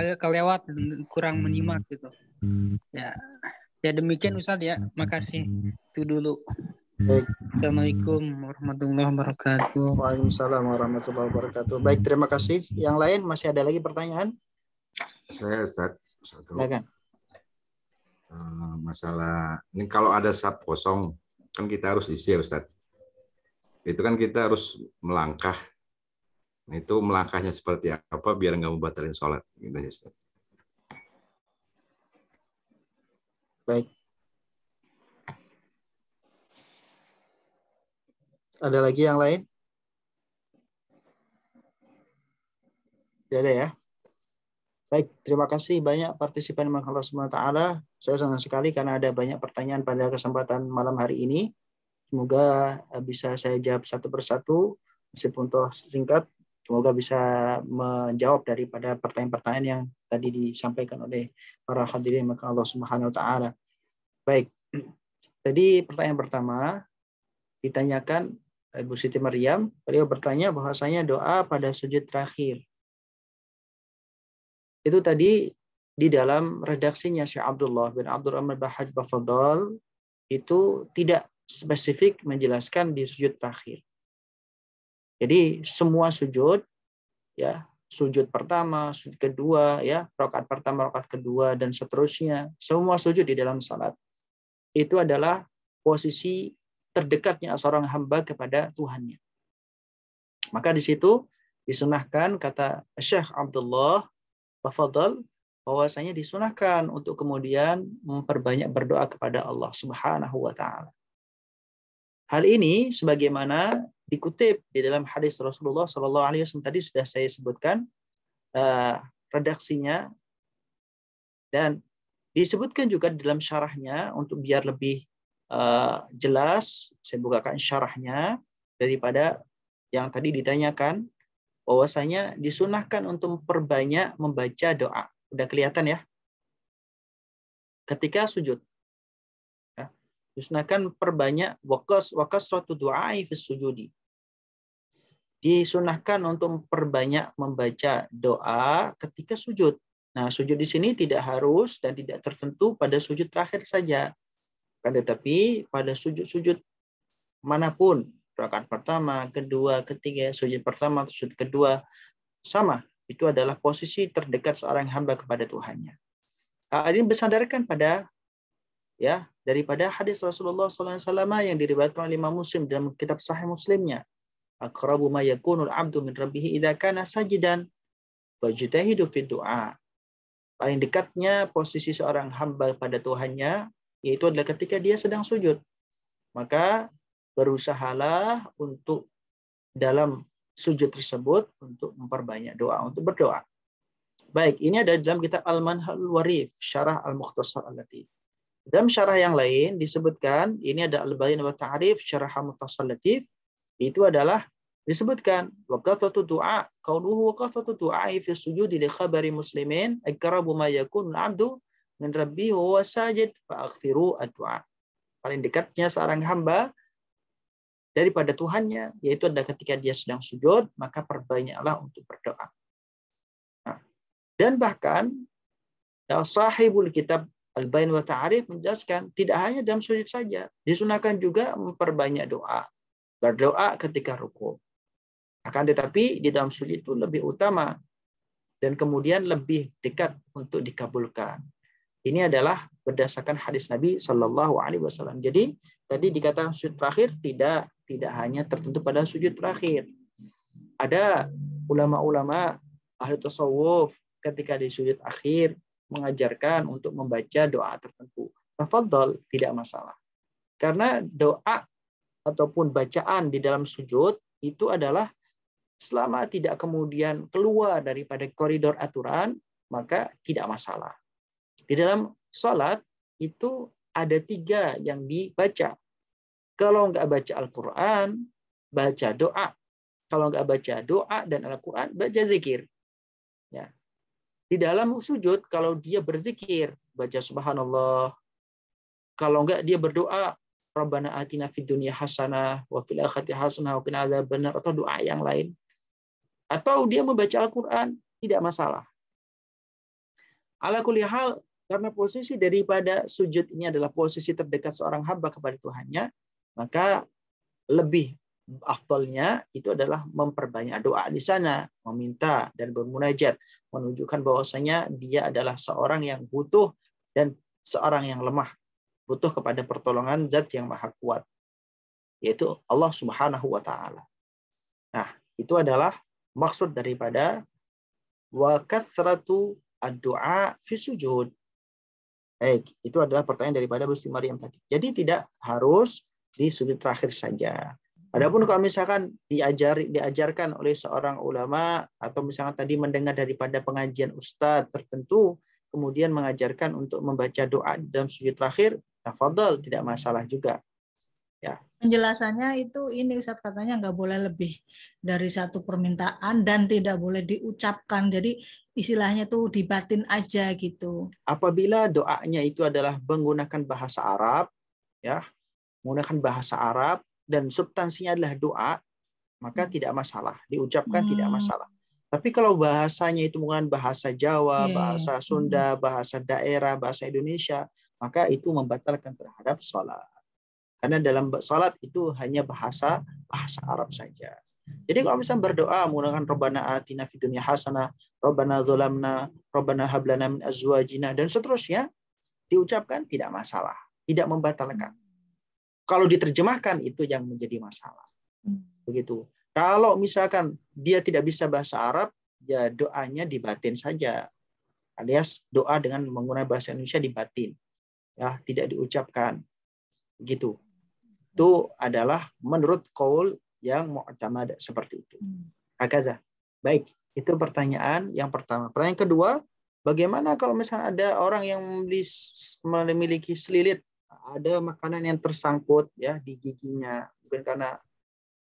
agak kelewat kurang menyimak gitu. Ya. Ya demikian Ustaz ya. Makasih. Itu dulu. Baik. Assalamualaikum warahmatullahi wabarakatuh. Waalaikumsalam warahmatullahi wabarakatuh. Baik, terima kasih. Yang lain masih ada lagi pertanyaan? Saya Ustaz. Silakan. Eh, masalah ini kalau ada sub kosong kan kita harus isi Ustaz. Itu kan kita harus melangkah. Nah, itu melangkahnya seperti apa biar nggak membatalkan sholat. Gitu ya, Ustaz. Baik. Ada lagi yang lain? Tidak ada ya? Baik, terima kasih banyak partisipan Subhanahu wa taala. Saya senang sekali karena ada banyak pertanyaan pada kesempatan malam hari ini. Semoga eh, bisa saya jawab satu persatu, meskipun toh singkat. Semoga bisa menjawab daripada pertanyaan-pertanyaan yang tadi disampaikan oleh para hadirin maka Allah Subhanahu wa taala. Baik. Jadi pertanyaan pertama ditanyakan Ibu Siti Maryam, beliau bertanya bahwasanya doa pada sujud terakhir. Itu tadi di dalam redaksinya Syekh Abdullah bin Abdul Rahman Bahaj Bafadol itu tidak spesifik menjelaskan di sujud terakhir. Jadi semua sujud ya, sujud pertama, sujud kedua ya, rokat pertama, rokat kedua dan seterusnya, semua sujud di dalam salat itu adalah posisi terdekatnya seorang hamba kepada Tuhannya. Maka di situ disunahkan kata Syekh Abdullah Bafadol bahwasanya disunahkan untuk kemudian memperbanyak berdoa kepada Allah Subhanahu wa taala. Hal ini sebagaimana dikutip di dalam hadis Rasulullah Shallallahu alaihi wasallam tadi sudah saya sebutkan eh, redaksinya dan disebutkan juga di dalam syarahnya untuk biar lebih eh, jelas saya bukakan syarahnya daripada yang tadi ditanyakan bahwasanya disunahkan untuk memperbanyak membaca doa Udah kelihatan ya. Ketika sujud. Ya. Disunahkan perbanyak wakas wakas suatu doa sujudi. Disunahkan untuk perbanyak membaca doa ketika sujud. Nah, sujud di sini tidak harus dan tidak tertentu pada sujud terakhir saja. Kan tetapi pada sujud-sujud manapun, rakaat pertama, kedua, ketiga, sujud pertama, sujud kedua, sama itu adalah posisi terdekat seorang hamba kepada Tuhannya. Hal ah, ini bersandarkan pada ya daripada hadis Rasulullah SAW yang diriwayatkan oleh Imam Muslim dalam kitab Sahih Muslimnya. Akrabu ma yakunul abdu min rabbihi idza kana sajidan fajtahidu fi du'a. Paling dekatnya posisi seorang hamba pada Tuhannya yaitu adalah ketika dia sedang sujud. Maka berusahalah untuk dalam sujud tersebut untuk memperbanyak doa, untuk berdoa. Baik, ini ada dalam kitab Al-Manhal Warif, Syarah Al-Mukhtasar Al-Latif. Dalam syarah yang lain disebutkan, ini ada Al-Bayan wa Ta'rif, Syarah Al-Mukhtasar Latif, itu adalah disebutkan waqatatu du'a kaunuhu waqatatu kathatu du'a'i fi sujudi li khabari muslimin akrabu ma yakun abdu min rabbihi wa sajid fa akthiru ad-du'a paling dekatnya seorang hamba daripada Tuhannya, yaitu ada ketika dia sedang sujud, maka perbanyaklah untuk berdoa. Nah, dan bahkan sahibul kitab Al-Bain wa Ta'arif menjelaskan, tidak hanya dalam sujud saja, disunahkan juga memperbanyak doa. Berdoa ketika ruku. Akan tetapi di dalam sujud itu lebih utama dan kemudian lebih dekat untuk dikabulkan. Ini adalah berdasarkan hadis Nabi Shallallahu Alaihi Wasallam. Jadi tadi dikatakan sujud terakhir tidak tidak hanya tertentu pada sujud terakhir. Ada ulama-ulama ahli tasawuf ketika di sujud akhir mengajarkan untuk membaca doa tertentu. Tafadhol tidak masalah. Karena doa ataupun bacaan di dalam sujud itu adalah selama tidak kemudian keluar daripada koridor aturan, maka tidak masalah. Di dalam sholat itu ada tiga yang dibaca. Kalau nggak baca Al-Quran, baca doa. Kalau nggak baca doa dan Al-Quran, baca zikir. Ya. Di dalam sujud, kalau dia berzikir, baca subhanallah. Kalau nggak dia berdoa, Rabbana atina fid dunya hasanah wa fil akhirati hasanah wa qina adzabannar atau doa yang lain. Atau dia membaca Al-Qur'an, tidak masalah. Ala kulli karena posisi daripada sujud ini adalah posisi terdekat seorang hamba kepada Tuhannya, maka lebih afdolnya itu adalah memperbanyak doa di sana, meminta dan bermunajat, menunjukkan bahwasanya dia adalah seorang yang butuh dan seorang yang lemah, butuh kepada pertolongan zat yang maha kuat, yaitu Allah Subhanahu wa taala. Nah, itu adalah maksud daripada wa kathratu ad-du'a fi sujud baik eh, itu adalah pertanyaan daripada Bu Maryam tadi. Jadi tidak harus di sudut terakhir saja. Adapun kalau misalkan diajari diajarkan oleh seorang ulama atau misalnya tadi mendengar daripada pengajian ustadz tertentu kemudian mengajarkan untuk membaca doa dalam sujud terakhir, tafadhol tidak masalah juga. Ya. Penjelasannya itu ini Ustaz katanya nggak boleh lebih dari satu permintaan dan tidak boleh diucapkan. Jadi istilahnya tuh di batin aja gitu. Apabila doanya itu adalah menggunakan bahasa Arab, ya, menggunakan bahasa Arab dan substansinya adalah doa, maka hmm. tidak masalah, diucapkan hmm. tidak masalah. Tapi kalau bahasanya itu menggunakan bahasa Jawa, yeah. Iya. bahasa hmm. Sunda, bahasa daerah, bahasa Indonesia, maka itu membatalkan terhadap sholat. Karena dalam sholat itu hanya bahasa bahasa Arab saja. Jadi kalau misalnya berdoa menggunakan Rabbana atina fid dunya hasanah, Rabbana zalamna, Rabbana hablana min azwajina dan seterusnya diucapkan tidak masalah, tidak membatalkan. Kalau diterjemahkan itu yang menjadi masalah. Begitu. Kalau misalkan dia tidak bisa bahasa Arab, ya doanya dibatin saja. Alias doa dengan menggunakan bahasa Indonesia dibatin. Ya, tidak diucapkan. Gitu. Itu adalah menurut kaul yang mu'tamad seperti itu. Hmm. Hakaza. Baik, itu pertanyaan yang pertama. Pertanyaan kedua, bagaimana kalau misalnya ada orang yang memiliki selilit, ada makanan yang tersangkut ya di giginya, mungkin karena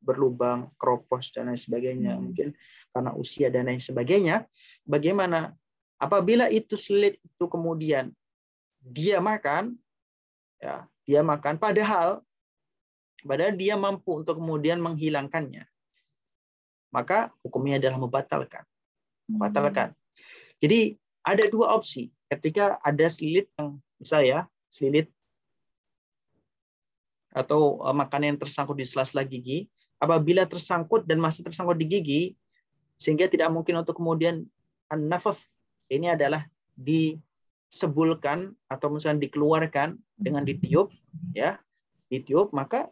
berlubang, keropos dan lain sebagainya, hmm. mungkin karena usia dan lain sebagainya, bagaimana apabila itu selilit itu kemudian dia makan ya, dia makan padahal padahal dia mampu untuk kemudian menghilangkannya, maka hukumnya adalah membatalkan. Hmm. Membatalkan. Jadi ada dua opsi. Ketika ada selilit yang misal ya, selilit atau eh, makanan yang tersangkut di sela-sela gigi, apabila tersangkut dan masih tersangkut di gigi, sehingga tidak mungkin untuk kemudian nafas ini adalah disebulkan atau misalnya dikeluarkan dengan ditiup, ya ditiup maka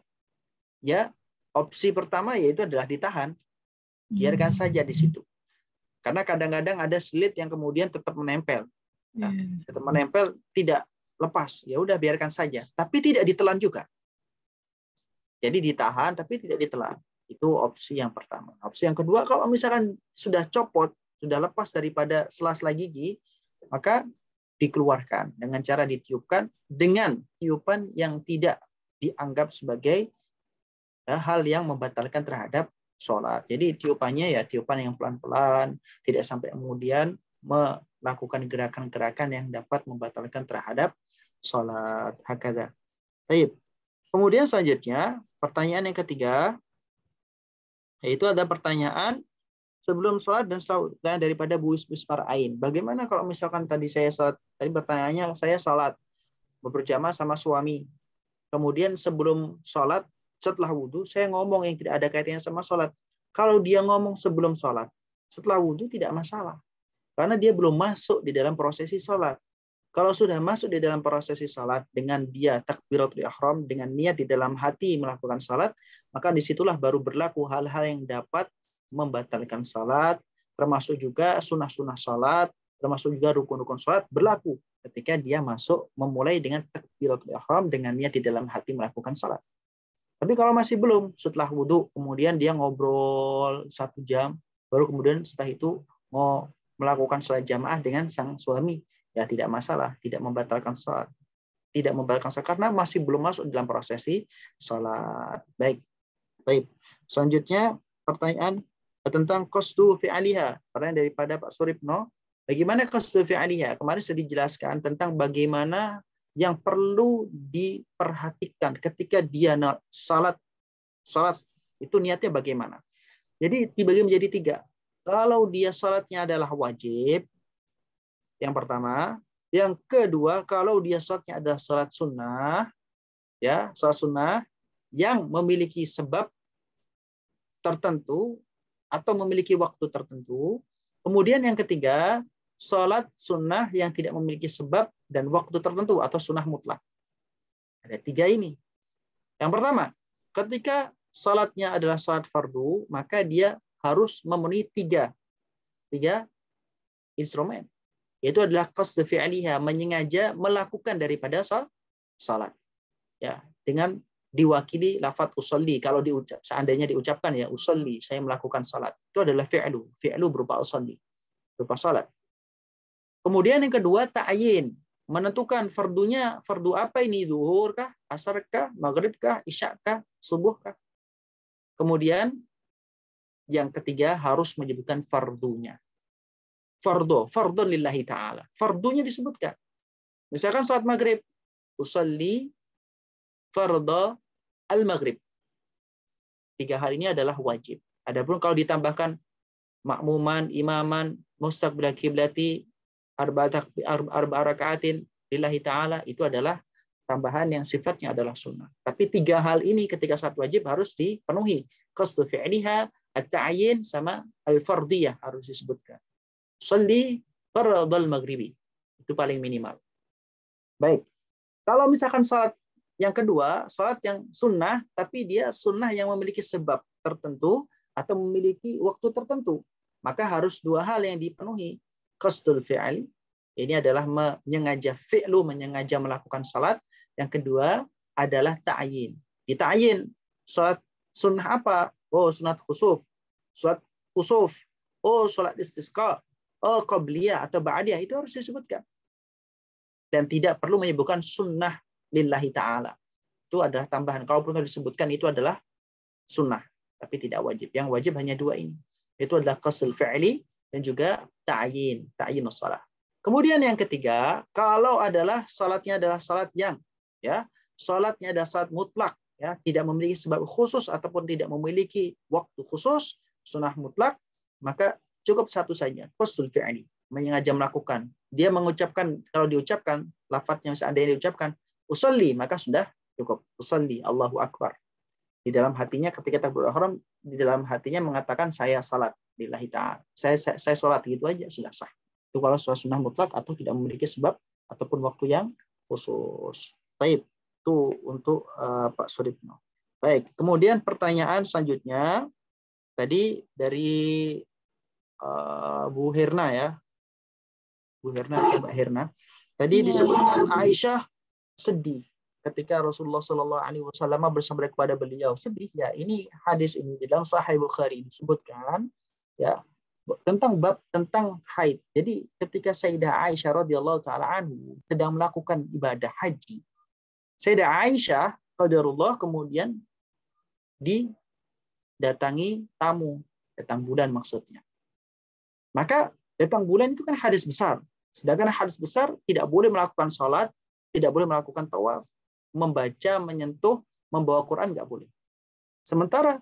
ya opsi pertama yaitu adalah ditahan. Biarkan hmm. saja di situ. Karena kadang-kadang ada selit yang kemudian tetap menempel. nah, iya. tetap menempel tidak lepas. Ya udah biarkan saja, tapi tidak ditelan juga. Jadi ditahan tapi tidak ditelan. Itu opsi yang pertama. Opsi yang kedua kalau misalkan sudah copot, sudah lepas daripada sela-sela gigi, maka dikeluarkan dengan cara ditiupkan dengan tiupan yang tidak dianggap sebagai hal yang membatalkan terhadap sholat. Jadi tiupannya ya tiupan yang pelan-pelan, tidak sampai kemudian melakukan gerakan-gerakan yang dapat membatalkan terhadap sholat. Hakada. Baik. Kemudian selanjutnya, pertanyaan yang ketiga, yaitu ada pertanyaan sebelum sholat dan setelah daripada buis buis ain. Bagaimana kalau misalkan tadi saya sholat, tadi pertanyaannya saya sholat berjamaah sama suami. Kemudian sebelum sholat setelah wudhu, saya ngomong yang tidak ada kaitannya sama sholat. Kalau dia ngomong sebelum sholat, setelah wudhu tidak masalah. Karena dia belum masuk di dalam prosesi sholat. Kalau sudah masuk di dalam prosesi sholat, dengan dia takbiratul ihram, dengan niat di dalam hati melakukan sholat, maka disitulah baru berlaku hal-hal yang dapat membatalkan sholat, termasuk juga sunnah-sunnah sholat, termasuk juga rukun-rukun sholat, berlaku ketika dia masuk memulai dengan takbiratul ihram dengan niat di dalam hati melakukan sholat. Tapi kalau masih belum, setelah wudhu, kemudian dia ngobrol satu jam, baru kemudian setelah itu mau melakukan sholat jamaah dengan sang suami, ya tidak masalah, tidak membatalkan sholat. Tidak membatalkan sholat, karena masih belum masuk dalam prosesi sholat. Baik. Baik. Selanjutnya, pertanyaan tentang kostu fi'aliha. Pertanyaan daripada Pak Suripno. Bagaimana kostu fi'aliha? Kemarin sudah dijelaskan tentang bagaimana yang perlu diperhatikan ketika dia salat salat itu niatnya bagaimana. Jadi dibagi menjadi tiga. Kalau dia salatnya adalah wajib, yang pertama, yang kedua kalau dia salatnya adalah salat sunnah, ya salat sunnah yang memiliki sebab tertentu atau memiliki waktu tertentu. Kemudian yang ketiga, salat sunnah yang tidak memiliki sebab dan waktu tertentu atau sunnah mutlak. Ada tiga ini. Yang pertama, ketika salatnya adalah salat fardu, maka dia harus memenuhi tiga, tiga instrumen. Yaitu adalah qasd fi'liha, menyengaja melakukan daripada salat. Ya, dengan diwakili lafat usolli kalau diucap seandainya diucapkan ya usolli saya melakukan salat itu adalah fi'lu fi'lu berupa usolli berupa salat kemudian yang kedua ta'yin menentukan fardunya fardu apa ini zuhur kah asar kah maghrib kah isya kah subuh kah kemudian yang ketiga harus menyebutkan fardunya fardu fardu lillahi taala fardunya disebutkan misalkan saat maghrib usalli fardu al maghrib tiga hal ini adalah wajib adapun kalau ditambahkan makmuman imaman mustaqbil kiblati arba rakaatin lillahi ta'ala itu adalah tambahan yang sifatnya adalah sunnah. Tapi tiga hal ini ketika saat wajib harus dipenuhi. Qasdu fi'liha, at taayin sama al-fardiyah harus disebutkan. Salli faradal maghribi. Itu paling minimal. Baik. Kalau misalkan salat yang kedua, salat yang sunnah, tapi dia sunnah yang memiliki sebab tertentu atau memiliki waktu tertentu. Maka harus dua hal yang dipenuhi qasdul fi'al. Ini adalah menyengaja fi'lu, menyengaja melakukan salat. Yang kedua adalah ta'yin. Dita'yin salat sunnah apa? Oh, sunat khusuf. Salat khusuf. Oh, salat istisqa. Oh, qabliyah atau ba'diyah itu harus disebutkan. Dan tidak perlu menyebutkan sunnah lillahi ta'ala. Itu adalah tambahan. Kalau perlu disebutkan itu adalah sunnah. Tapi tidak wajib. Yang wajib hanya dua ini. Itu adalah qasl fi'li dan juga ta'yin, ta'yin salat. Kemudian yang ketiga, kalau adalah salatnya adalah salat yang ya, salatnya adalah salat mutlak ya, tidak memiliki sebab khusus ataupun tidak memiliki waktu khusus, sunnah mutlak, maka cukup satu saja, husnul fi'li, menyengaja melakukan. Dia mengucapkan kalau diucapkan lafadznya seandainya diucapkan usolli maka sudah cukup usolli Allahu akbar di dalam hatinya ketika takbir ihram di dalam hatinya mengatakan saya salat lillahi ta'ala. Saya, saya saya salat gitu aja sudah sah. Itu kalau sholat sunnah mutlak atau tidak memiliki sebab ataupun waktu yang khusus. Baik, itu untuk uh, Pak Suripno. Baik, kemudian pertanyaan selanjutnya tadi dari uh, Bu Herna ya. Bu Herna atau Mbak Herna. Tadi iya. disebutkan Aisyah sedih ketika Rasulullah Shallallahu Alaihi Wasallam bersabda kepada beliau sedih ya ini hadis ini di dalam Sahih Bukhari disebutkan ya tentang bab tentang haid. Jadi ketika Sayyidah Aisyah radhiyallahu taala anhu sedang melakukan ibadah haji, Sayyidah Aisyah qadarullah kemudian didatangi tamu, datang bulan maksudnya. Maka datang bulan itu kan hadis besar. Sedangkan hadis besar tidak boleh melakukan sholat, tidak boleh melakukan tawaf, membaca, menyentuh, membawa Quran nggak boleh. Sementara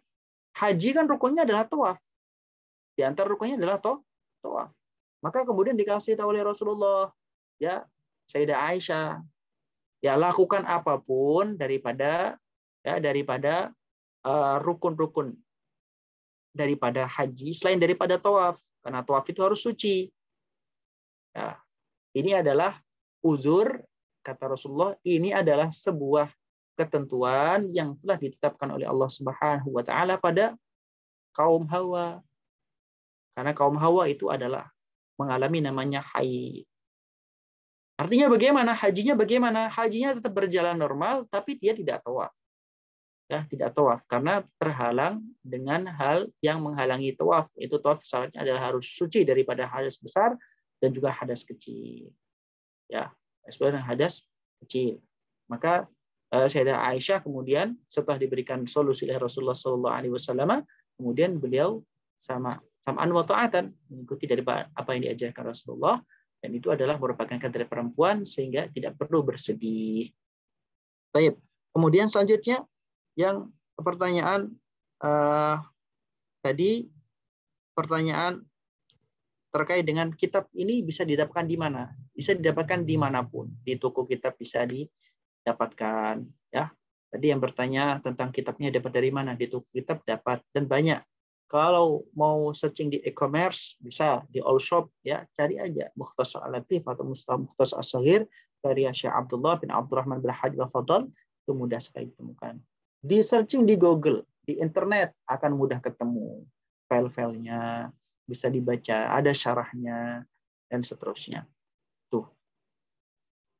haji kan rukunnya adalah tawaf. Di antara rukunnya adalah to, tawaf. Maka kemudian dikasih tahu oleh Rasulullah, ya Sayyidah Aisyah, ya lakukan apapun daripada ya daripada eh, rukun-rukun uh, daripada haji selain daripada tawaf karena tawaf itu harus suci. Ya, ini adalah uzur kata Rasulullah, ini adalah sebuah ketentuan yang telah ditetapkan oleh Allah Subhanahu wa taala pada kaum Hawa. Karena kaum Hawa itu adalah mengalami namanya haid. Artinya bagaimana? Hajinya bagaimana? Hajinya tetap berjalan normal tapi dia tidak tawaf. Ya, tidak tawaf karena terhalang dengan hal yang menghalangi tawaf. Itu tawaf syaratnya adalah harus suci daripada hadas besar dan juga hadas kecil. Ya, sebab hadas kecil. Maka eh, Sayyidah Aisyah kemudian setelah diberikan solusi oleh Rasulullah Shallallahu Alaihi Wasallam, kemudian beliau sama samaan wa mengikuti dari apa yang diajarkan Rasulullah dan itu adalah merupakan kader perempuan sehingga tidak perlu bersedih. Baik. Kemudian selanjutnya yang pertanyaan uh, tadi pertanyaan terkait dengan kitab ini bisa didapatkan di mana? Bisa didapatkan dimanapun. Di toko kitab bisa didapatkan. Ya, tadi yang bertanya tentang kitabnya dapat dari mana? Di toko kitab dapat dan banyak. Kalau mau searching di e-commerce, bisa di all shop ya, cari aja Mukhtasar Al-Latif atau Mukhtasar Al-Sahir karya Syekh Abdullah bin Abdurrahman bin Hadi Fadl itu mudah sekali ditemukan. Di searching di Google, di internet akan mudah ketemu file-filenya bisa dibaca, ada syarahnya dan seterusnya. Tuh.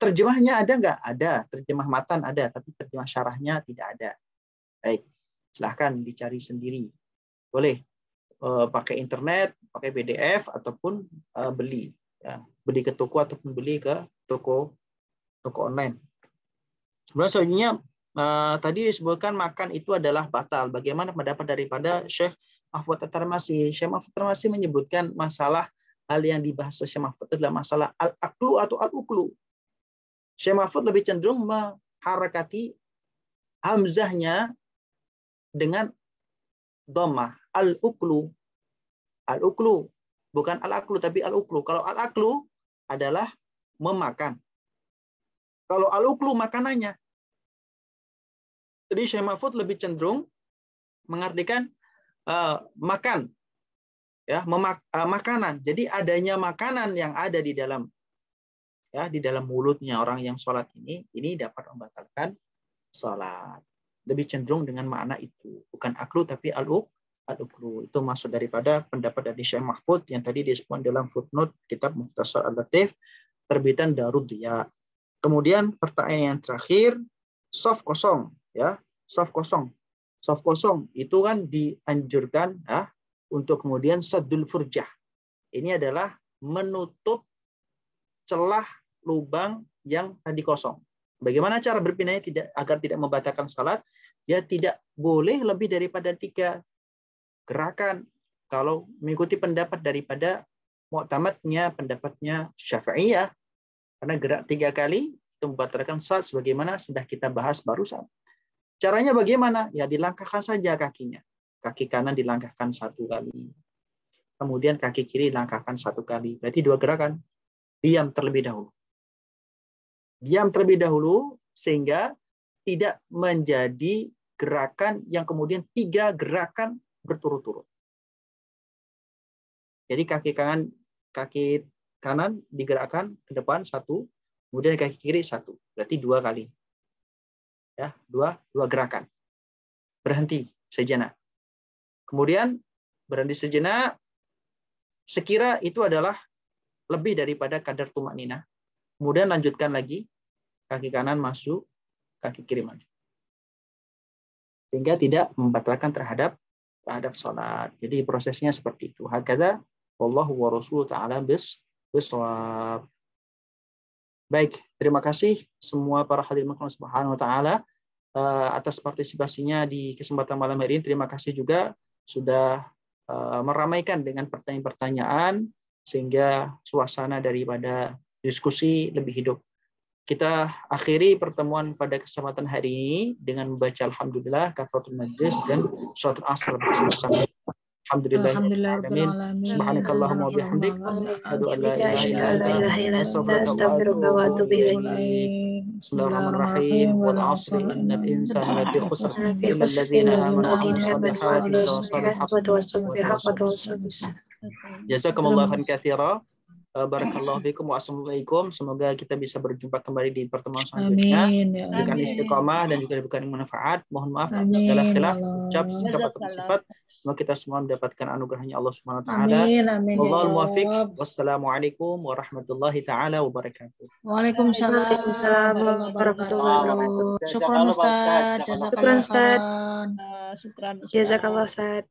Terjemahnya ada nggak? Ada. Terjemah matan ada, tapi terjemah syarahnya tidak ada. Baik, silahkan dicari sendiri. Boleh e, pakai internet, pakai PDF ataupun e, beli, ya. beli ke toko ataupun beli ke toko toko online. Kemudian selanjutnya e, tadi disebutkan makan itu adalah batal. Bagaimana pendapat daripada Syekh Mahfud Tarmasi. Syekh Mahfud masih menyebutkan masalah hal yang dibahas Syekh Mahfud adalah masalah al-aklu atau al-uklu. Syekh Mahfud lebih cenderung mengharakati hamzahnya dengan domah al-uklu. Al-uklu bukan al-aklu tapi al-uklu. Kalau al-aklu adalah memakan. Kalau al-uklu makanannya. Jadi Syekh Mahfud lebih cenderung mengartikan Eh, makan ya memak uh, makanan jadi adanya makanan yang ada di dalam ya di dalam mulutnya orang yang sholat ini ini dapat membatalkan sholat lebih cenderung dengan makna itu bukan aklu tapi aluk aluklu itu masuk daripada pendapat dari Syekh Mahfud yang tadi disebutkan dalam footnote kitab Muhtasar Al-Latif terbitan Darudya kemudian pertanyaan yang terakhir soft kosong ya soft kosong soft kosong itu kan dianjurkan ah, untuk kemudian sadul furjah. Ini adalah menutup celah lubang yang tadi kosong. Bagaimana cara berpindahnya tidak agar tidak membatalkan salat? Ya tidak boleh lebih daripada tiga gerakan. Kalau mengikuti pendapat daripada muktamadnya, pendapatnya Syafi'iyah, karena gerak tiga kali itu membatalkan salat sebagaimana sudah kita bahas barusan. Caranya bagaimana? Ya dilangkahkan saja kakinya. Kaki kanan dilangkahkan satu kali. Kemudian kaki kiri dilangkahkan satu kali. Berarti dua gerakan. Diam terlebih dahulu. Diam terlebih dahulu sehingga tidak menjadi gerakan yang kemudian tiga gerakan berturut-turut. Jadi kaki kanan kaki kanan digerakkan ke depan satu, kemudian kaki kiri satu, berarti dua kali ya dua dua gerakan berhenti sejenak kemudian berhenti sejenak sekira itu adalah lebih daripada kadar tumak nina kemudian lanjutkan lagi kaki kanan masuk kaki kiri maju sehingga tidak membatalkan terhadap terhadap sholat jadi prosesnya seperti itu hakaza wallahu wa rasul taala bis sholat Baik, terima kasih semua para hadirin makhluk subhanahu wa ta'ala eh, atas partisipasinya di kesempatan malam hari ini. Terima kasih juga sudah eh, meramaikan dengan pertanyaan-pertanyaan sehingga suasana daripada diskusi lebih hidup. Kita akhiri pertemuan pada kesempatan hari ini dengan membaca Alhamdulillah, Kafatul Majlis, dan Suatu asar bersama-sama. Alhamdulillah. Ya Alhamdulillah. Subhanakallahumma wa bihamdik. an la ilaha illa anta wa atubu Bismillahirrahmanirrahim. Wal 'asri innal insana lafi khusr illa wa 'amilus wa tawassaw bil haqqi wa tawassaw bis sabr. Jazakumullahu khairan katsiran. Eh, barakallahu fikum wassalamualaikum. Semoga kita bisa berjumpa kembali di pertemuan selanjutnya. Amin. Ya. istiqomah dan juga diberikan manfaat. Mohon maaf atas segala ya khilaf, ucap, sikap atau sifat. Semoga kita semua mendapatkan anugerahnya Allah Subhanahu wa taala. Ya Wallahu muwaffiq. Wassalamualaikum warahmatullahi taala wabarakatuh. Waalaikumsalam warahmatullahi wabarakatuh. Syukran Ustaz. Syukran Ustaz. Syukran Ustaz. Jazakallah Ustaz.